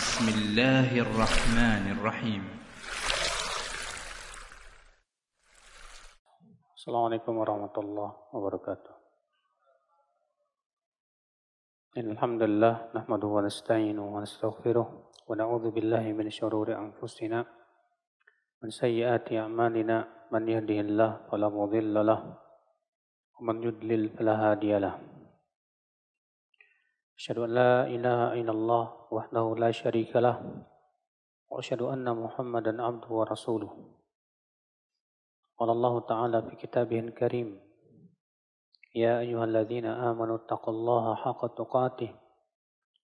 بسم الله الرحمن الرحيم السلام عليكم ورحمة الله وبركاته إن الحمد لله نحمده ونستعينه ونستغفره ونعوذ بالله من شرور أنفسنا من سيئات أعمالنا من يهده الله فلا مضل له ومن يضلل فلا هادي له أشهد أن لا إله إلا الله وحده لا شريك له وأشهد أن محمدا عبده ورسوله قال الله تعالى في كتابه الكريم يا أيها الذين آمنوا اتقوا الله حق تقاته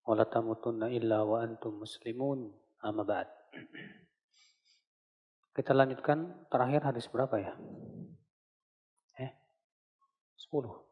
ولا تموتن إلا وأنتم مسلمون أما بعد Kita lanjutkan terakhir hadis berapa ya? Eh, 10.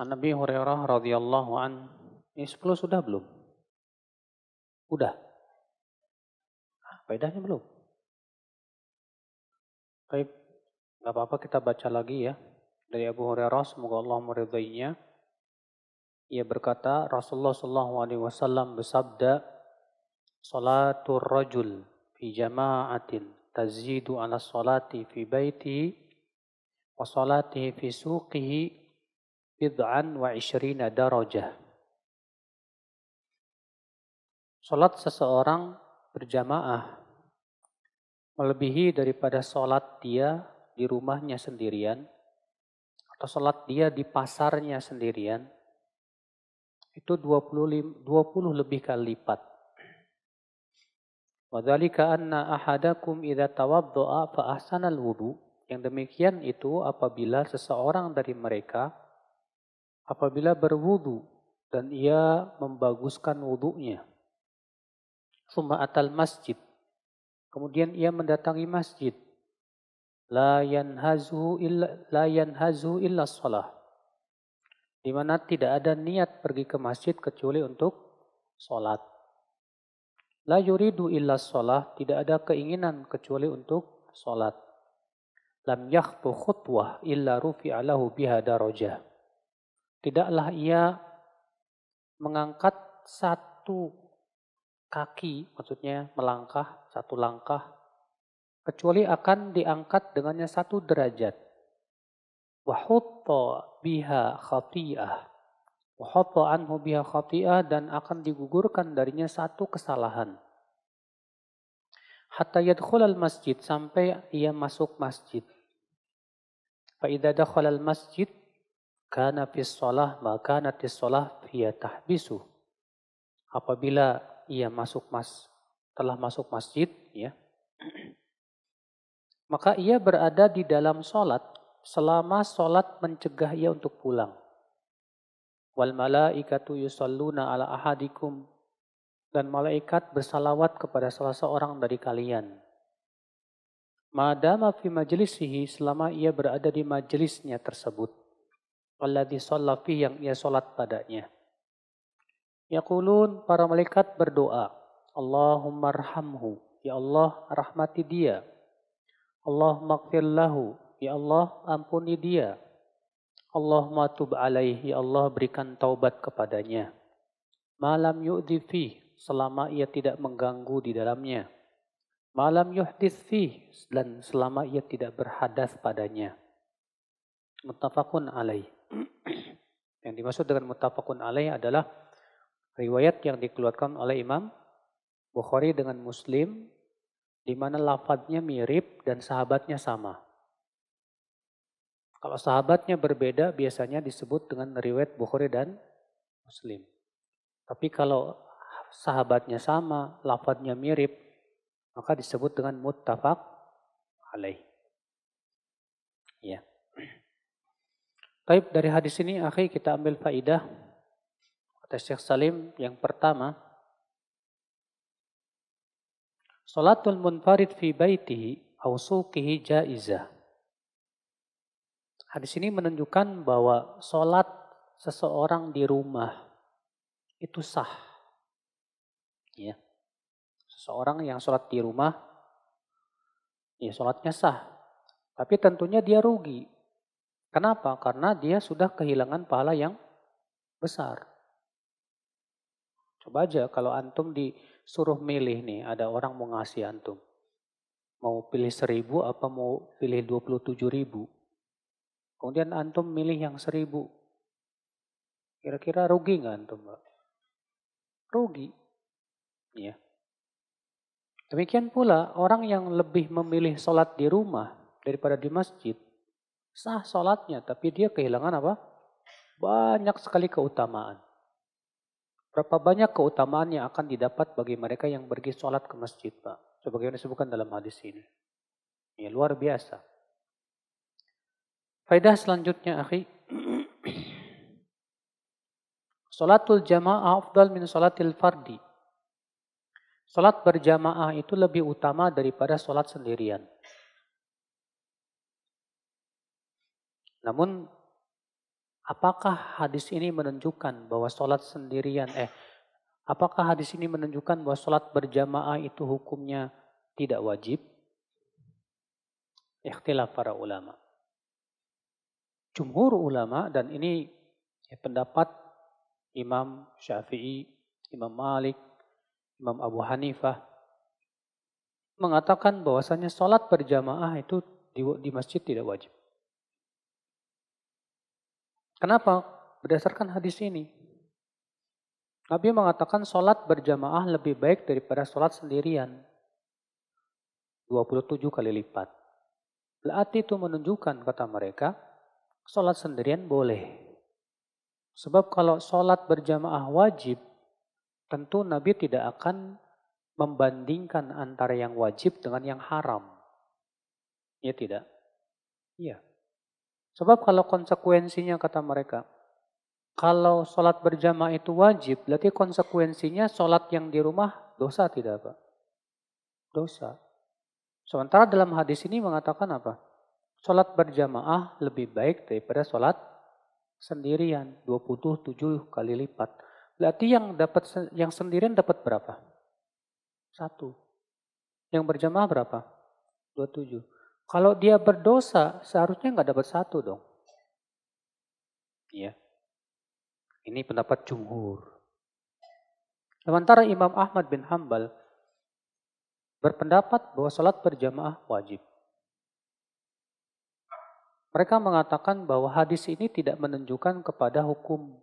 An Nabi Hurairah radhiyallahu an. Ini 10 sudah belum? Udah. Bedanya belum. Baik, nggak apa-apa kita baca lagi ya. Dari Abu Hurairah, semoga Allah meridainya. Ia berkata, Rasulullah Shallallahu Alaihi Wasallam bersabda, "Salatul rajul fi jama'atin tazidu ala salati fi baiti wa salati fi suqihi bid'an wa ishrina darajah." Salat seseorang berjamaah melebihi daripada sholat dia di rumahnya sendirian atau sholat dia di pasarnya sendirian itu 20, 20 lebih kali lipat. Wadhalika anna ahadakum idza tawab doa ahsanal wudu. Yang demikian itu apabila seseorang dari mereka apabila berwudu dan ia membaguskan wudunya. Suma atal masjid Kemudian ia mendatangi masjid. La yanhazu illa, la yanhazu illa salah. Di mana tidak ada niat pergi ke masjid kecuali untuk sholat. La yuridu illa sholat. Tidak ada keinginan kecuali untuk sholat. Lam yakhtu khutwah illa rufi'alahu biha darajah. Tidaklah ia mengangkat satu kaki, maksudnya melangkah, satu langkah, kecuali akan diangkat dengannya satu derajat. Wahutta biha khati'ah. Wahutta anhu biha khati'ah dan akan digugurkan darinya satu kesalahan. Hatta yadkhulal masjid sampai ia masuk masjid. Fa'idha dakhalal masjid kana fis shalah maka natis sholah fiyatah tahbisu. Apabila ia masuk mas telah masuk masjid, ya, maka ia berada di dalam solat selama solat mencegah ia untuk pulang. Wal malaikatu yusalluna ala ahadikum dan malaikat bersalawat kepada salah seorang dari kalian. Madama fi majlisihi selama ia berada di majelisnya tersebut. Alladhi shalla yang ia solat padanya. Yaqulun para malaikat berdoa. Allahumma rahamhu. Ya Allah, rahmati dia. Allah gfir lahu. Ya Allah, ampuni dia. Allahumma tub alaih. Ya Allah, berikan taubat kepadanya. Malam yu'dhi Selama ia tidak mengganggu di dalamnya. Malam yuhdis Dan selama ia tidak berhadas padanya. Mutafakun alaih. Yang dimaksud dengan mutafakun alaih adalah riwayat yang dikeluarkan oleh Imam Bukhari dengan Muslim, di mana lafadznya mirip dan sahabatnya sama. Kalau sahabatnya berbeda, biasanya disebut dengan riwayat Bukhari dan Muslim. Tapi kalau sahabatnya sama, lafadznya mirip, maka disebut dengan muttafaq alaih. Ya. Taib dari hadis ini, akhi kita ambil faidah. Kata Syekh Salim yang pertama, Salatul munfarid fi baitihi au suqihi jaizah. Hadis ini menunjukkan bahwa solat seseorang di rumah itu sah. Ya. Seseorang yang solat di rumah, ya solatnya sah. Tapi tentunya dia rugi. Kenapa? Karena dia sudah kehilangan pahala yang besar. Coba aja kalau antum di suruh milih nih, ada orang mau ngasih antum. Mau pilih seribu apa mau pilih dua puluh tujuh ribu? Kemudian antum milih yang seribu. Kira-kira rugi nggak antum, Pak? Rugi. Ya. Demikian pula orang yang lebih memilih sholat di rumah daripada di masjid, sah sholatnya, tapi dia kehilangan apa? Banyak sekali keutamaan. Berapa banyak keutamaan yang akan didapat bagi mereka yang pergi sholat ke masjid, Pak? Sebagaimana disebutkan dalam hadis ini. Ini ya, luar biasa. faidah selanjutnya, akhi. Salatul jamaah afdal min salatil fardi. Salat berjamaah itu lebih utama daripada salat sendirian. Namun Apakah hadis ini menunjukkan bahwa sholat sendirian, eh, apakah hadis ini menunjukkan bahwa sholat berjamaah itu hukumnya tidak wajib? Ikhtilaf para ulama. Jumhur ulama dan ini ya, pendapat Imam Syafi'i, Imam Malik, Imam Abu Hanifah mengatakan bahwasanya sholat berjamaah itu di, di masjid tidak wajib. Kenapa? Berdasarkan hadis ini. Nabi mengatakan sholat berjamaah lebih baik daripada sholat sendirian. 27 kali lipat. Berarti itu menunjukkan, kata mereka, sholat sendirian boleh. Sebab kalau sholat berjamaah wajib, tentu Nabi tidak akan membandingkan antara yang wajib dengan yang haram. Ya tidak? Iya. Sebab kalau konsekuensinya kata mereka, kalau sholat berjamaah itu wajib, berarti konsekuensinya sholat yang di rumah dosa tidak apa? Dosa. Sementara dalam hadis ini mengatakan apa? Sholat berjamaah lebih baik daripada sholat sendirian. 27 kali lipat. Berarti yang dapat yang sendirian dapat berapa? Satu. Yang berjamaah berapa? 27. Kalau dia berdosa, seharusnya nggak dapat satu dong. Ya. Ini pendapat jumhur. Sementara Imam Ahmad bin Hambal berpendapat bahwa sholat berjamaah wajib. Mereka mengatakan bahwa hadis ini tidak menunjukkan kepada hukum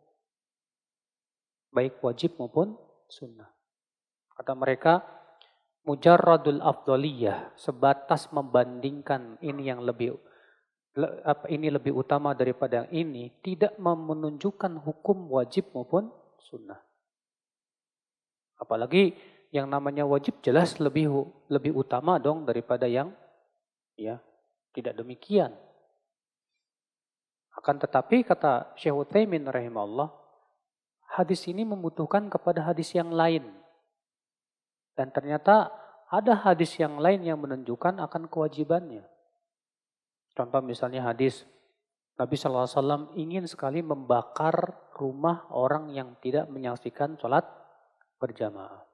baik wajib maupun sunnah. Kata mereka, mujarradul afdaliyah sebatas membandingkan ini yang lebih ini lebih utama daripada yang ini tidak menunjukkan hukum wajib maupun sunnah. Apalagi yang namanya wajib jelas lebih lebih utama dong daripada yang ya tidak demikian. Akan tetapi kata Syekh Utsaimin rahimahullah hadis ini membutuhkan kepada hadis yang lain dan ternyata ada hadis yang lain yang menunjukkan akan kewajibannya. Contoh misalnya hadis Nabi SAW ingin sekali membakar rumah orang yang tidak menyaksikan sholat berjamaah.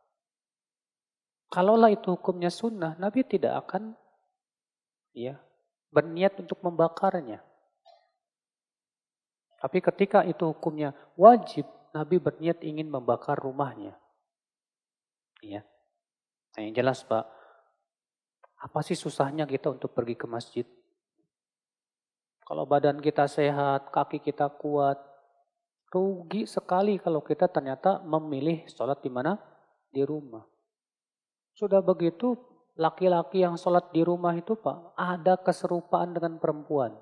Kalaulah itu hukumnya sunnah, Nabi tidak akan ya berniat untuk membakarnya. Tapi ketika itu hukumnya wajib, Nabi berniat ingin membakar rumahnya. Ya. Nah, yang jelas Pak, apa sih susahnya kita untuk pergi ke masjid? Kalau badan kita sehat, kaki kita kuat, rugi sekali kalau kita ternyata memilih sholat di mana? Di rumah. Sudah begitu, laki-laki yang sholat di rumah itu Pak, ada keserupaan dengan perempuan.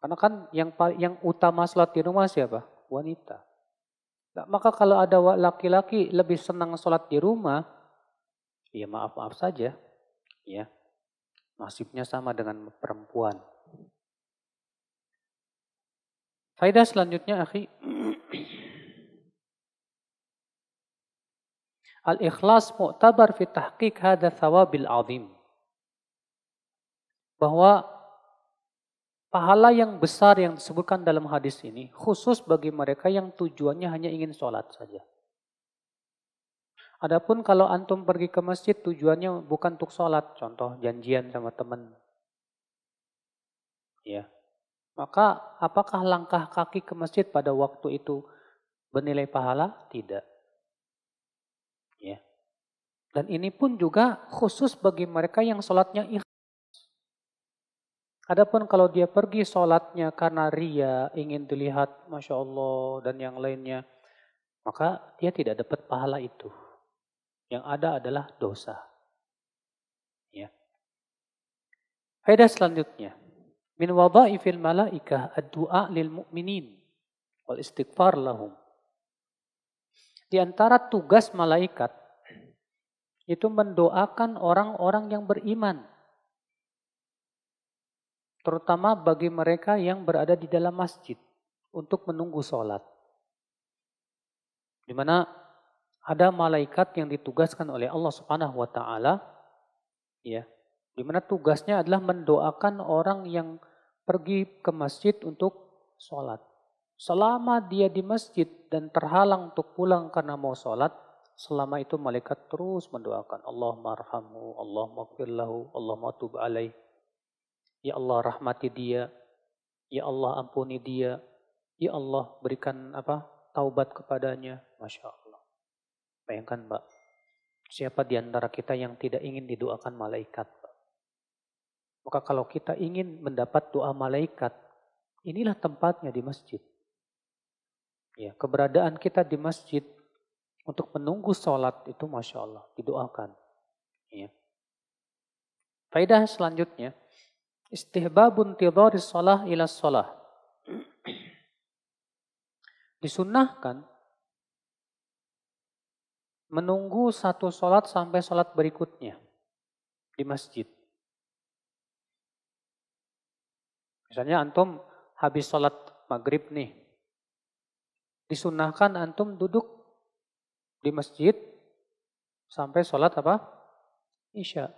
Karena kan yang yang utama sholat di rumah siapa? Wanita. Nah, maka kalau ada laki-laki lebih senang sholat di rumah, ya maaf-maaf saja, ya nasibnya sama dengan perempuan. Faidah selanjutnya, akhi. Al-ikhlas mu'tabar fi tahqiq hadha thawabil azim. Bahwa Pahala yang besar yang disebutkan dalam hadis ini khusus bagi mereka yang tujuannya hanya ingin sholat saja. Adapun kalau antum pergi ke masjid tujuannya bukan untuk sholat, contoh janjian sama teman. Ya. Maka apakah langkah kaki ke masjid pada waktu itu bernilai pahala? Tidak. Ya. Dan ini pun juga khusus bagi mereka yang sholatnya ikhlas. Adapun kalau dia pergi sholatnya karena ria, ingin dilihat Masya Allah dan yang lainnya, maka dia tidak dapat pahala itu. Yang ada adalah dosa. Ya. Faedah selanjutnya. Min wadha'ifil malaikah ad-du'a lil mu'minin wal istighfar lahum. Di antara tugas malaikat itu mendoakan orang-orang yang beriman Terutama bagi mereka yang berada di dalam masjid untuk menunggu sholat. Di mana ada malaikat yang ditugaskan oleh Allah Subhanahu wa taala ya. Di mana tugasnya adalah mendoakan orang yang pergi ke masjid untuk sholat. Selama dia di masjid dan terhalang untuk pulang karena mau sholat, selama itu malaikat terus mendoakan Allah marhamu, Allah makfirlahu, Allah matub alaih. Ya Allah rahmati dia. Ya Allah ampuni dia. Ya Allah berikan apa taubat kepadanya. Masya Allah. Bayangkan Mbak. Siapa di antara kita yang tidak ingin didoakan malaikat? Mbak? Maka kalau kita ingin mendapat doa malaikat, inilah tempatnya di masjid. Ya, keberadaan kita di masjid untuk menunggu sholat itu masya Allah didoakan. Ya. Faedah selanjutnya, istihbabun tidhari salah ila salah. Disunnahkan menunggu satu sholat sampai sholat berikutnya di masjid. Misalnya antum habis sholat maghrib nih. Disunahkan antum duduk di masjid sampai sholat apa? Isya.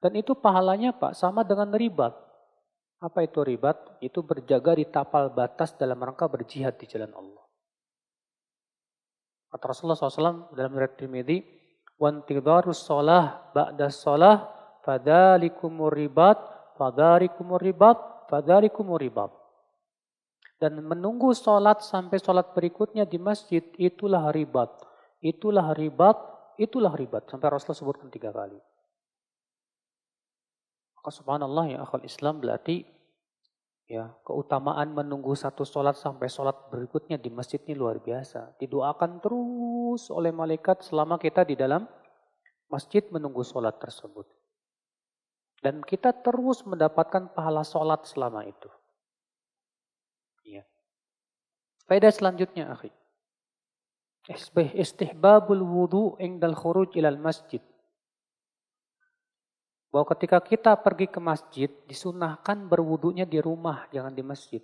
Dan itu pahalanya Pak sama dengan ribat. Apa itu ribat? Itu berjaga di tapal batas dalam rangka berjihad di jalan Allah. Kata Rasulullah SAW dalam riwayat Tirmidzi, "Wantidharus shalah ba'da shalah fadzalikumur ribat, fadzalikumur ribat, fadzalikumur ribat." Dan menunggu sholat sampai sholat berikutnya di masjid, itulah ribat. Itulah ribat, itulah ribat. Sampai Rasulullah sebutkan tiga kali. Maka subhanallah ya akhul Islam berarti ya keutamaan menunggu satu sholat sampai sholat berikutnya di masjid ini luar biasa. Didoakan terus oleh malaikat selama kita di dalam masjid menunggu sholat tersebut. Dan kita terus mendapatkan pahala sholat selama itu. Ya. Faedah selanjutnya, akhi. Istihbabul wudhu' ingdal khuruj ilal masjid bahwa ketika kita pergi ke masjid, disunahkan berwudunya di rumah, jangan di masjid.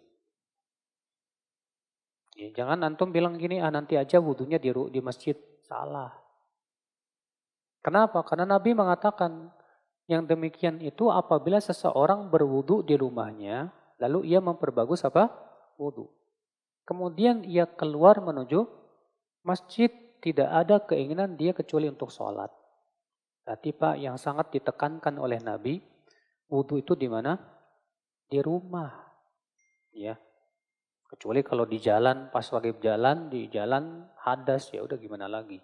Ya, jangan antum bilang gini, ah nanti aja wudunya di, di masjid. Salah. Kenapa? Karena Nabi mengatakan, yang demikian itu apabila seseorang berwudu di rumahnya, lalu ia memperbagus apa? Wudu. Kemudian ia keluar menuju masjid, tidak ada keinginan dia kecuali untuk sholat. Berarti Pak yang sangat ditekankan oleh Nabi, wudhu itu di mana? Di rumah. Ya. Kecuali kalau di jalan, pas lagi jalan, di jalan hadas, ya udah gimana lagi.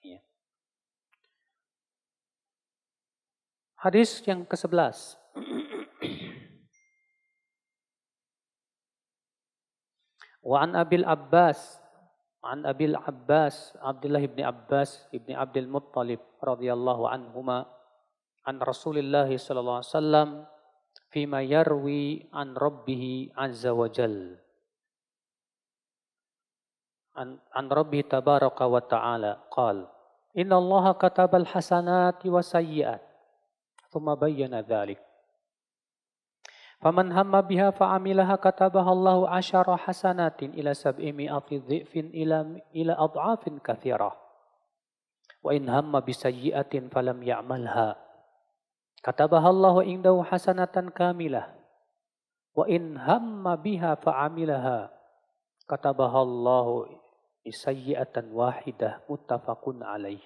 Ya. Hadis yang ke-11. Wa Abil Abbas An Abil Abbas Abdullah ibni Abbas ibni Abdul Muttalib radhiyallahu anhuma an Rasulillah sallallahu alaihi wasallam fima yarwi an rabbih azza wa jal an, an rabbih tabaraka wa ta'ala qala inna allaha kataba al hasanati wa sayyi'at thumma bayyana dhalik Faman hamma biha fa'amilaha katabahallahu asyara hasanatin ila sab'i mi'ati dhi'fin ila, ila ad'afin kathirah. Wa in hamma bisayyi'atin falam ya'malha. Katabahallahu indahu hasanatan kamilah. Wa in hamma biha fa'amilaha. Katabahallahu bisayyi'atan wahidah muttafaqun alaih.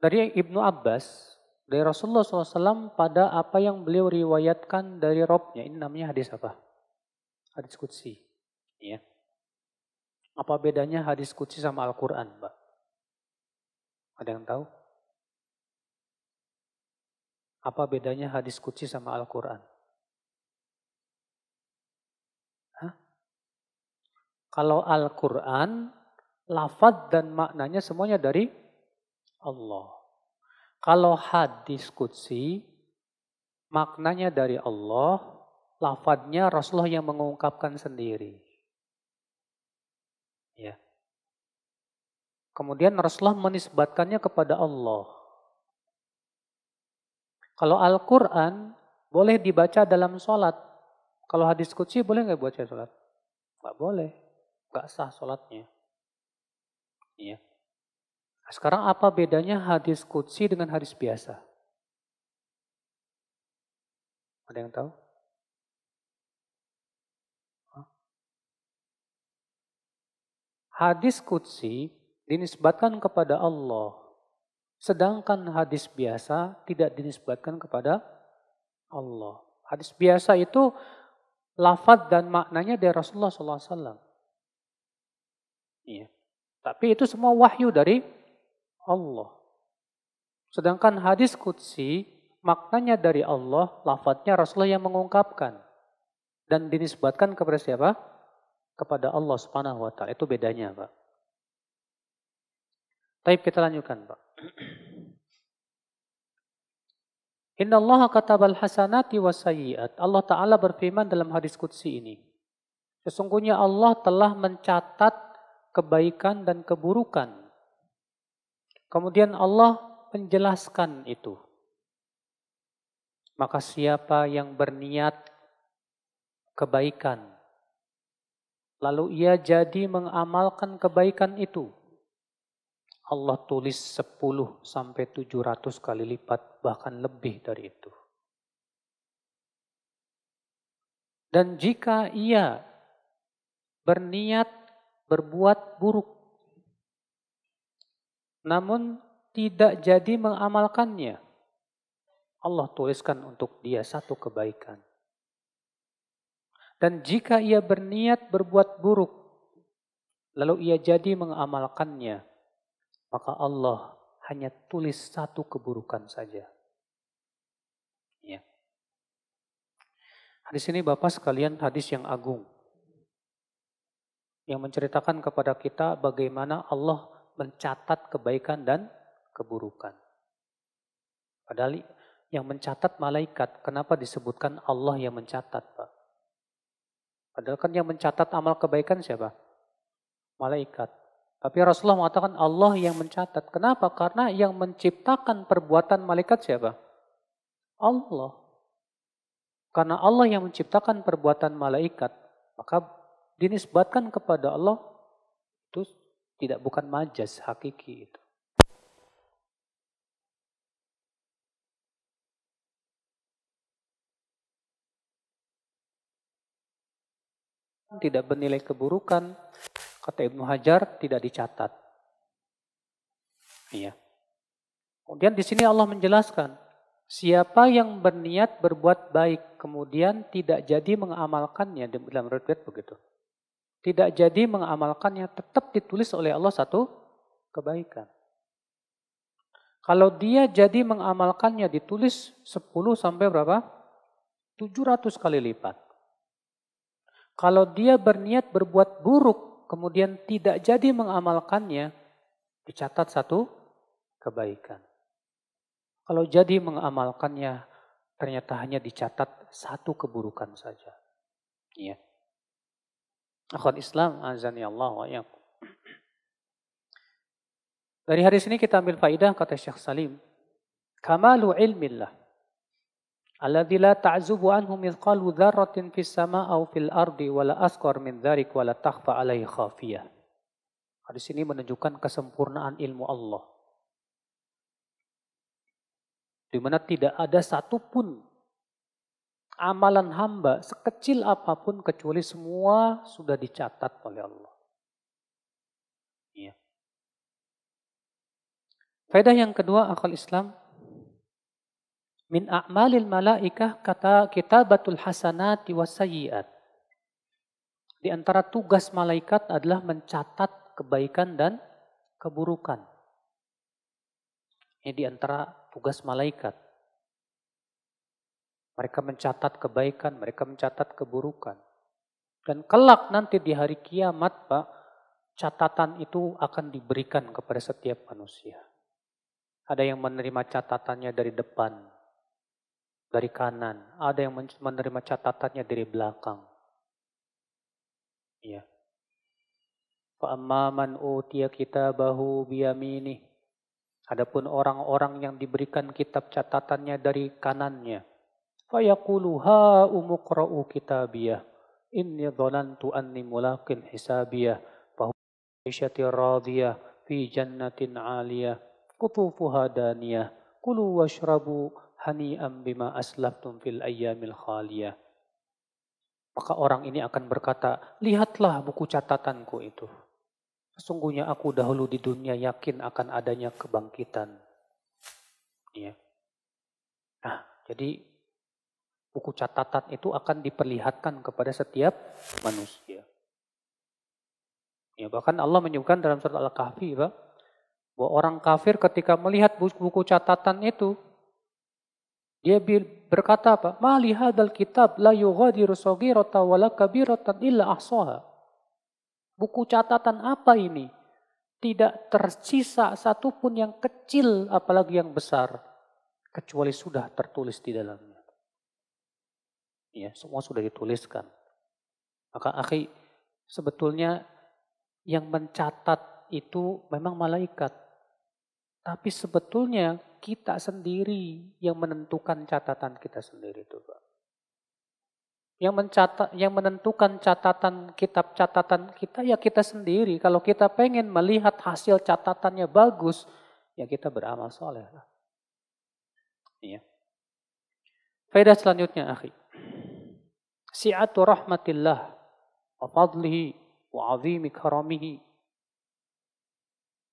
Dari Ibnu Abbas, dari Rasulullah SAW pada apa yang beliau riwayatkan dari Robnya. Ini namanya hadis apa? Hadis Qudsi. Ya. Apa bedanya hadis Qudsi sama Al-Quran, Mbak? Ada yang tahu? Apa bedanya hadis Qudsi sama Al-Quran? Kalau Al-Quran, lafad dan maknanya semuanya dari Allah. Kalau hadis kutsi, maknanya dari Allah, lafadnya Rasulullah yang mengungkapkan sendiri. Ya. Kemudian Rasulullah menisbatkannya kepada Allah. Kalau Al-Quran boleh dibaca dalam sholat. Kalau hadis kutsi boleh nggak baca sholat? Nggak boleh. Nggak sah sholatnya. Ya. Sekarang apa bedanya hadis kutsi dengan hadis biasa? Ada yang tahu? Hadis kutsi dinisbatkan kepada Allah. Sedangkan hadis biasa tidak dinisbatkan kepada Allah. Hadis biasa itu lafad dan maknanya dari Rasulullah SAW. Iya. Tapi itu semua wahyu dari Allah. Sedangkan hadis Qudsi maknanya dari Allah, lafadznya Rasulullah yang mengungkapkan. Dan dinisbatkan kepada siapa? Kepada Allah subhanahu wa ta'ala. Itu bedanya Pak. Taib kita lanjutkan Pak. Inna Allah katabal hasanati wasayyiat. Allah Ta'ala berfirman dalam hadis Qudsi ini. Sesungguhnya Allah telah mencatat kebaikan dan keburukan Kemudian Allah menjelaskan itu. Maka siapa yang berniat kebaikan, lalu ia jadi mengamalkan kebaikan itu, Allah tulis 10 sampai 700 kali lipat, bahkan lebih dari itu. Dan jika ia berniat berbuat buruk, namun tidak jadi mengamalkannya. Allah tuliskan untuk dia satu kebaikan. Dan jika ia berniat berbuat buruk, lalu ia jadi mengamalkannya, maka Allah hanya tulis satu keburukan saja. Ya. Hadis ini Bapak sekalian hadis yang agung. Yang menceritakan kepada kita bagaimana Allah mencatat kebaikan dan keburukan. Padahal yang mencatat malaikat, kenapa disebutkan Allah yang mencatat, Pak? Padahal kan yang mencatat amal kebaikan siapa? Malaikat. Tapi Rasulullah mengatakan Allah yang mencatat. Kenapa? Karena yang menciptakan perbuatan malaikat siapa? Allah. Karena Allah yang menciptakan perbuatan malaikat, maka dinisbatkan kepada Allah itu tidak bukan majas hakiki itu. tidak bernilai keburukan, kata Ibnu Hajar tidak dicatat. Iya. Kemudian di sini Allah menjelaskan, siapa yang berniat berbuat baik kemudian tidak jadi mengamalkannya dalam riwayat begitu tidak jadi mengamalkannya, tetap ditulis oleh Allah satu kebaikan. Kalau dia jadi mengamalkannya ditulis 10 sampai berapa? 700 kali lipat. Kalau dia berniat berbuat buruk, kemudian tidak jadi mengamalkannya, dicatat satu kebaikan. Kalau jadi mengamalkannya, ternyata hanya dicatat satu keburukan saja. Ya. Akhwat Islam, azani Allah wa iyakum. Dari hadis ini kita ambil faidah kata Syekh Salim. Kamalu ilmillah. Alladhi la ta'zubu anhu mithqalu dharratin fis sama au fil ardi la asqar min dharik la takhfa alaihi khafiyah. Hadis ini menunjukkan kesempurnaan ilmu Allah. Di mana tidak ada satupun amalan hamba sekecil apapun kecuali semua sudah dicatat oleh Allah. Ya. Faedah yang kedua akal Islam min a'malil malaikah kata kitabatul hasanati wasayiat. Di antara tugas malaikat adalah mencatat kebaikan dan keburukan. Ini di antara tugas malaikat. Mereka mencatat kebaikan, mereka mencatat keburukan. Dan kelak nanti di hari kiamat, Pak, catatan itu akan diberikan kepada setiap manusia. Ada yang menerima catatannya dari depan, dari kanan. Ada yang menerima catatannya dari belakang. Ya. Fa'amman utiya kitabahu biyaminih. Adapun orang-orang yang diberikan kitab catatannya dari kanannya fayaquluha ha'umu qra'u kitabiyah. Inni dhanantu anni mulaqin hisabiyah. Fahu isyati radiyah. Fi jannatin aliyah. Kutufuha daniyah. Kulu washrabu hani'an bima aslaftum fil ayyamil khaliyah. Maka orang ini akan berkata, lihatlah buku catatanku itu. Sesungguhnya aku dahulu di dunia yakin akan adanya kebangkitan. Ya. Nah, jadi Buku catatan itu akan diperlihatkan kepada setiap manusia. Ya, bahkan Allah menyebutkan dalam surat Al-Kahfi, bahwa orang kafir ketika melihat buku-buku catatan itu, dia berkata apa? Ma hadal kitab la yughadiru saghiratan wala kabiratan illa ahsaha. Buku catatan apa ini? Tidak tersisa satupun yang kecil apalagi yang besar kecuali sudah tertulis di dalamnya. Ya, semua sudah dituliskan. Maka akhi, sebetulnya yang mencatat itu memang malaikat. Tapi sebetulnya kita sendiri yang menentukan catatan kita sendiri itu, Pak. Yang mencatat yang menentukan catatan kitab catatan kita ya kita sendiri. Kalau kita pengen melihat hasil catatannya bagus, ya kita beramal soleh lah. Iya. Faedah selanjutnya, akhi si'atu rahmatillah wa fadlihi wa azimi karamihi.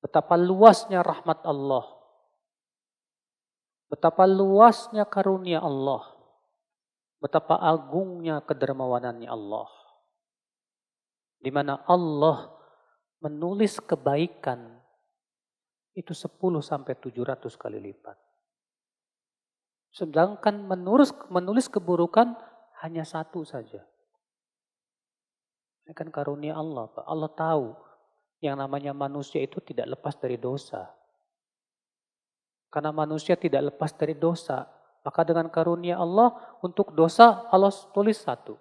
Betapa luasnya rahmat Allah. Betapa luasnya karunia Allah. Betapa agungnya kedermawanannya Allah. Di mana Allah menulis kebaikan itu 10 sampai 700 kali lipat. Sedangkan menulis, menulis keburukan hanya satu saja. Ini kan karunia Allah. Allah tahu yang namanya manusia itu tidak lepas dari dosa. Karena manusia tidak lepas dari dosa. Maka dengan karunia Allah untuk dosa Allah tulis satu.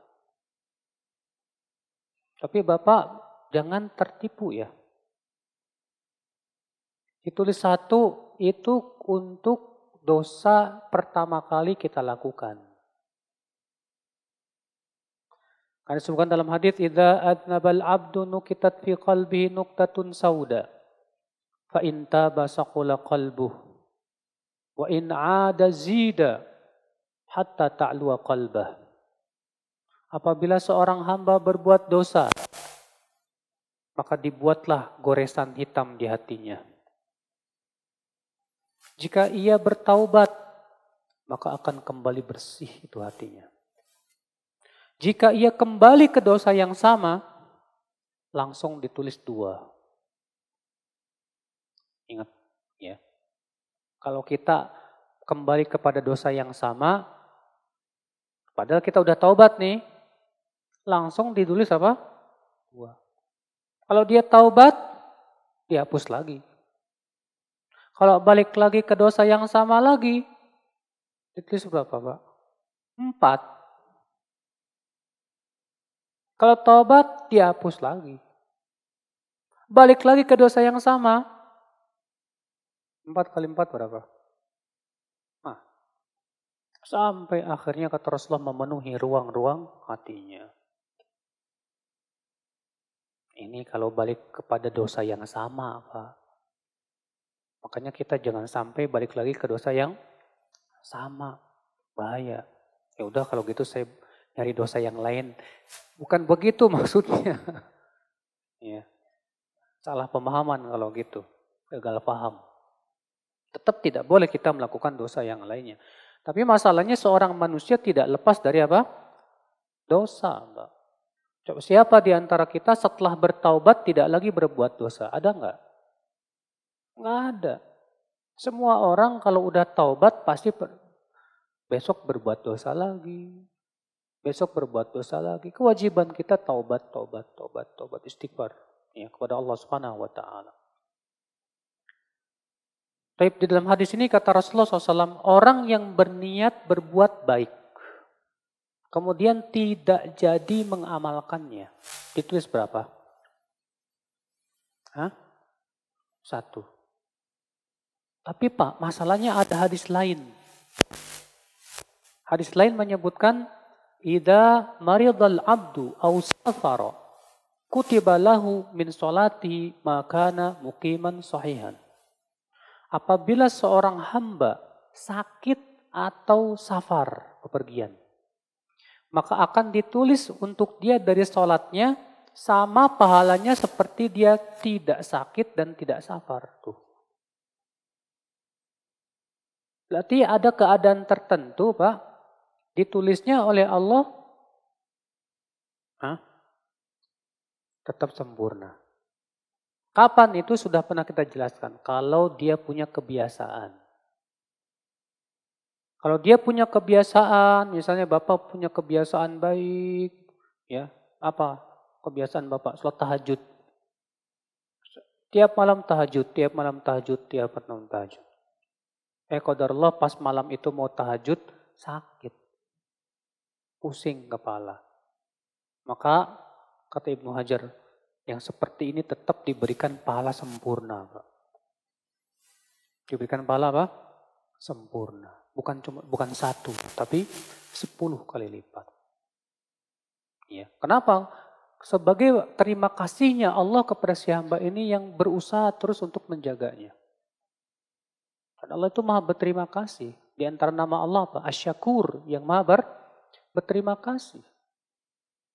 Tapi Bapak jangan tertipu ya. Ditulis satu itu untuk dosa pertama kali kita lakukan. Karena disebutkan dalam hadis idza adnabal abdu nukitat fi qalbihi nuqtatun sauda fa in taba saqula wa in ada zida hatta ta'lu qalbah. Apabila seorang hamba berbuat dosa, maka dibuatlah goresan hitam di hatinya. Jika ia bertaubat, maka akan kembali bersih itu hatinya. Jika ia kembali ke dosa yang sama, langsung ditulis dua. Ingat ya. Kalau kita kembali kepada dosa yang sama, padahal kita udah taubat nih, langsung ditulis apa? Dua. Kalau dia taubat, dihapus lagi. Kalau balik lagi ke dosa yang sama lagi, ditulis berapa Pak? Empat. Kalau tobat, dihapus lagi. Balik lagi ke dosa yang sama. empat kali empat berapa? Nah, sampai akhirnya kata Rasulullah memenuhi ruang-ruang hatinya. Ini kalau balik kepada dosa yang sama, apa? Makanya kita jangan sampai balik lagi ke dosa yang sama. Bahaya. Ya udah kalau gitu saya dari dosa yang lain. Bukan begitu maksudnya. ya. Salah pemahaman kalau gitu. Gagal paham. Tetap tidak boleh kita melakukan dosa yang lainnya. Tapi masalahnya seorang manusia tidak lepas dari apa? Dosa. Mbak. Coba siapa di antara kita setelah bertaubat tidak lagi berbuat dosa? Ada nggak? Nggak ada. Semua orang kalau udah taubat pasti besok berbuat dosa lagi besok berbuat dosa lagi. Kewajiban kita taubat, taubat, taubat, taubat, istighfar ya kepada Allah Subhanahu wa taala. Tapi di dalam hadis ini kata Rasulullah SAW, orang yang berniat berbuat baik, kemudian tidak jadi mengamalkannya, ditulis berapa? Hah? Satu. Tapi Pak, masalahnya ada hadis lain. Hadis lain menyebutkan Ida maridal abdu au safara kutiba lahu min solatihi makana mukiman sahihan. Apabila seorang hamba sakit atau safar kepergian, maka akan ditulis untuk dia dari solatnya sama pahalanya seperti dia tidak sakit dan tidak safar. Tuh. Berarti ada keadaan tertentu, Pak, ditulisnya oleh Allah Hah? tetap sempurna. Kapan itu sudah pernah kita jelaskan. Kalau dia punya kebiasaan. Kalau dia punya kebiasaan, misalnya Bapak punya kebiasaan baik, ya apa kebiasaan Bapak? Sholat tahajud. Tiap malam tahajud, tiap malam tahajud, tiap malam tahajud. Eh, kodarullah pas malam itu mau tahajud, sakit pusing kepala. Maka kata Ibnu Hajar, yang seperti ini tetap diberikan pahala sempurna, Pak. Diberikan pahala apa? Sempurna. Bukan cuma bukan satu, tapi sepuluh kali lipat. Ya. Kenapa? Sebagai terima kasihnya Allah kepada si hamba ini yang berusaha terus untuk menjaganya. Dan Allah itu maha berterima kasih. Di antara nama Allah apa? Asyakur yang maha ber, berterima kasih.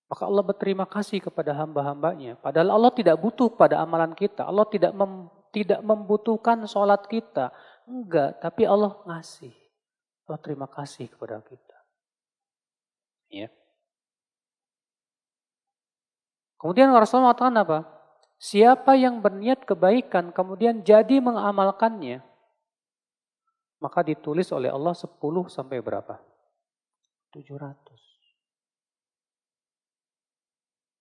Maka Allah berterima kasih kepada hamba-hambanya. Padahal Allah tidak butuh pada amalan kita. Allah tidak mem, tidak membutuhkan sholat kita. Enggak, tapi Allah ngasih. Allah terima kasih kepada kita. Ya. Kemudian Rasulullah mengatakan apa? Siapa yang berniat kebaikan kemudian jadi mengamalkannya, maka ditulis oleh Allah 10 sampai berapa? 700.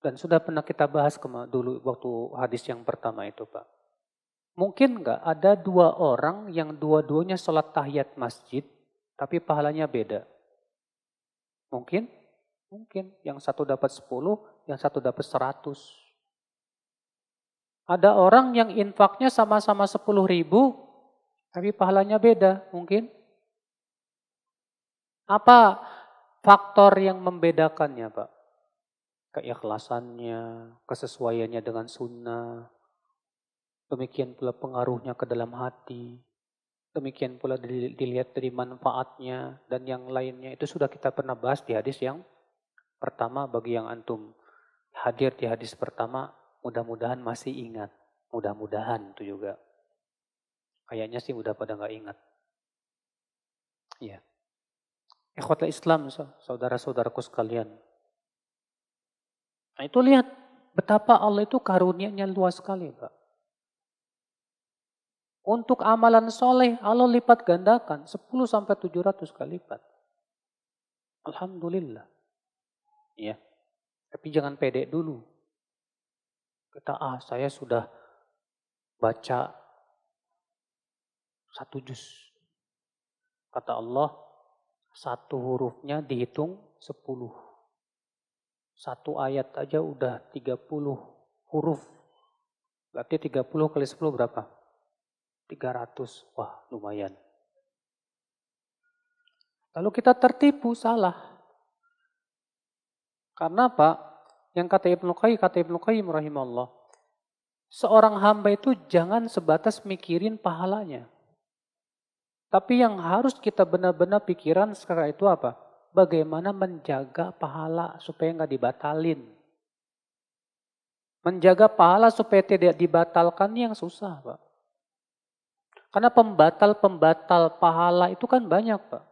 Dan sudah pernah kita bahas dulu waktu hadis yang pertama itu Pak. Mungkin nggak ada dua orang yang dua-duanya sholat tahiyat masjid, tapi pahalanya beda? Mungkin? Mungkin. Yang satu dapat 10, yang satu dapat 100. Ada orang yang infaknya sama-sama 10 ribu, tapi pahalanya beda mungkin. Apa faktor yang membedakannya Pak? Keikhlasannya, kesesuaiannya dengan sunnah, demikian pula pengaruhnya ke dalam hati, demikian pula dilihat dari manfaatnya dan yang lainnya. Itu sudah kita pernah bahas di hadis yang pertama bagi yang antum hadir di hadis pertama mudah-mudahan masih ingat. Mudah-mudahan itu juga. Kayaknya sih udah pada nggak ingat. Iya. Yeah. Ikhwatul Islam, saudara-saudaraku sekalian. Nah itu lihat betapa Allah itu karunia-Nya luas sekali, Pak. Untuk amalan soleh Allah lipat gandakan 10 sampai 700 kali lipat. Alhamdulillah. Ya. Tapi jangan pedek dulu. Kita ah saya sudah baca satu juz. Kata Allah, satu hurufnya dihitung sepuluh, Satu ayat aja udah tiga puluh huruf. Berarti tiga puluh kali sepuluh berapa? Tiga ratus, Wah, lumayan. Lalu kita tertipu, salah. Karena apa? Yang kata Ibnu Qayyim, kata Ibnu Qayyim rahimahullah. Seorang hamba itu jangan sebatas mikirin pahalanya. Tapi yang harus kita benar-benar pikiran sekarang itu apa? Bagaimana menjaga pahala supaya nggak dibatalin. Menjaga pahala supaya tidak dibatalkan yang susah Pak. Karena pembatal-pembatal pahala itu kan banyak Pak.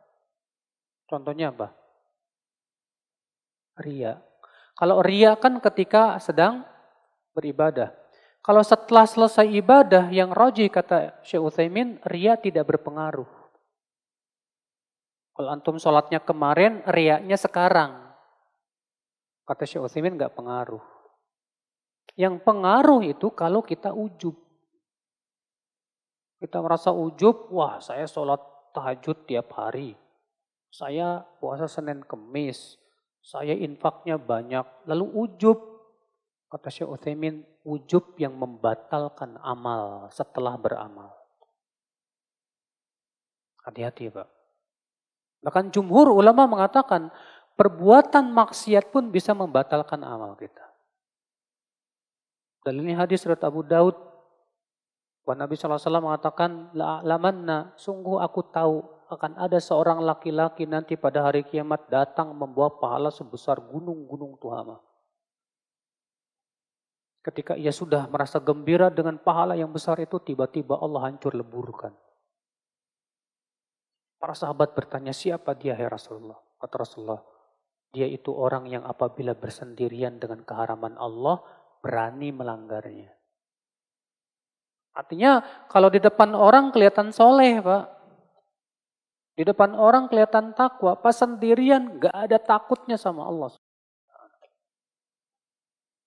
Contohnya apa? Ria. Kalau ria kan ketika sedang beribadah. Kalau setelah selesai ibadah yang roji kata Syekh Uthaymin, ria tidak berpengaruh. Kalau antum sholatnya kemarin, riaknya sekarang. Kata Syekh Uthaymin nggak pengaruh. Yang pengaruh itu kalau kita ujub. Kita merasa ujub, wah saya sholat tahajud tiap hari. Saya puasa Senin Kemis. Saya infaknya banyak. Lalu ujub. Kata Syekh Uthaymin, ujub yang membatalkan amal setelah beramal. Hati-hati ya, Pak. Bahkan jumhur ulama mengatakan perbuatan maksiat pun bisa membatalkan amal kita. Dan ini hadis dari Abu Daud. Wa Nabi SAW mengatakan, lamanna, sungguh aku tahu akan ada seorang laki-laki nanti pada hari kiamat datang membawa pahala sebesar gunung-gunung Tuhamah. Ketika ia sudah merasa gembira dengan pahala yang besar itu, tiba-tiba Allah hancur leburkan. Para sahabat bertanya, siapa dia, ya Rasulullah? Kata Rasulullah, dia itu orang yang apabila bersendirian dengan keharaman Allah, berani melanggarnya. Artinya, kalau di depan orang kelihatan soleh, Pak. Di depan orang kelihatan takwa, pas sendirian gak ada takutnya sama Allah.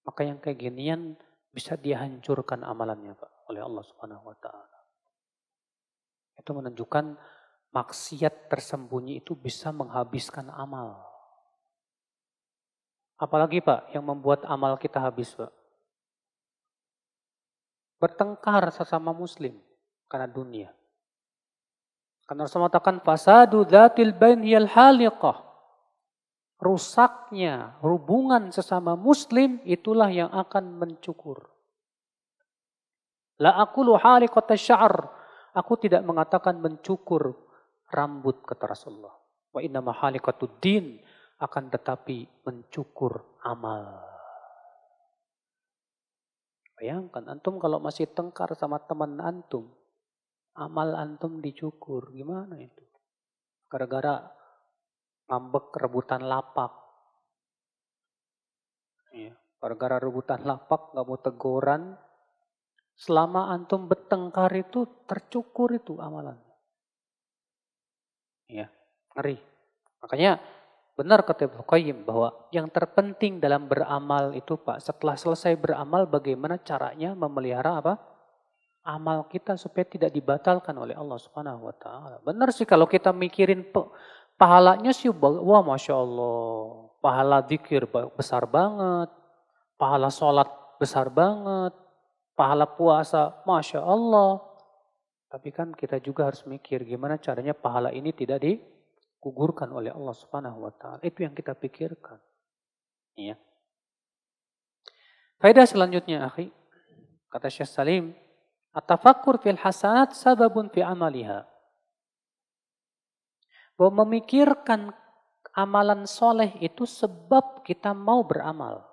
Maka yang kayak ginian bisa dihancurkan amalannya Pak oleh Allah Subhanahu wa taala. Itu menunjukkan maksiat tersembunyi itu bisa menghabiskan amal. Apalagi Pak yang membuat amal kita habis Pak. Bertengkar sesama muslim karena dunia. Karena Rasulullah mengatakan fasadu dzatil bain haliqah rusaknya hubungan sesama muslim itulah yang akan mencukur. La aku aqulu kata syar, Aku tidak mengatakan mencukur rambut kata Rasulullah. Wa inna mahaliqatud din akan tetapi mencukur amal. Bayangkan antum kalau masih tengkar sama teman antum, amal antum dicukur, gimana itu? Gara-gara ngambek rebutan lapak. Ya, gara-gara rebutan lapak nggak mau teguran. Selama antum bertengkar itu tercukur itu amalan. Ya, ngeri. Makanya benar kata Ibnu Qayyim bahwa yang terpenting dalam beramal itu Pak, setelah selesai beramal bagaimana caranya memelihara apa? amal kita supaya tidak dibatalkan oleh Allah Subhanahu wa taala. Benar sih kalau kita mikirin Pahalanya sih, wah Masya Allah. Pahala dikir besar banget. Pahala sholat besar banget. Pahala puasa, Masya Allah. Tapi kan kita juga harus mikir gimana caranya pahala ini tidak digugurkan oleh Allah Subhanahu wa taala. Itu yang kita pikirkan. Iya. Faedah selanjutnya, akhi. Kata Syekh Salim, Atafakur fil hasanat sababun fi amaliha. Bahwa memikirkan amalan soleh itu sebab kita mau beramal.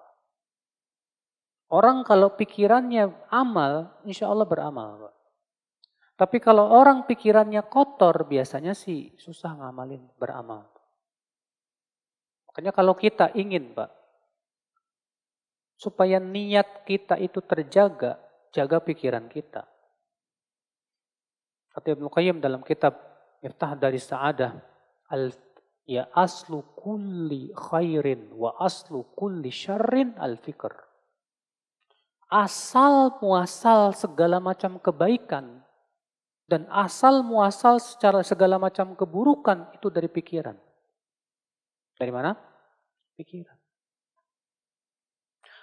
Orang kalau pikirannya amal, insya Allah beramal. Tapi kalau orang pikirannya kotor, biasanya sih susah ngamalin, beramal. Makanya kalau kita ingin, Pak, supaya niat kita itu terjaga, jaga pikiran kita. Kata Ibnu Qayyim dalam kitab Miftah dari Sa'adah, al ya aslu kulli khairin wa aslu kulli syarrin al fikr. Asal muasal segala macam kebaikan dan asal muasal secara segala macam keburukan itu dari pikiran. Dari mana? Pikiran.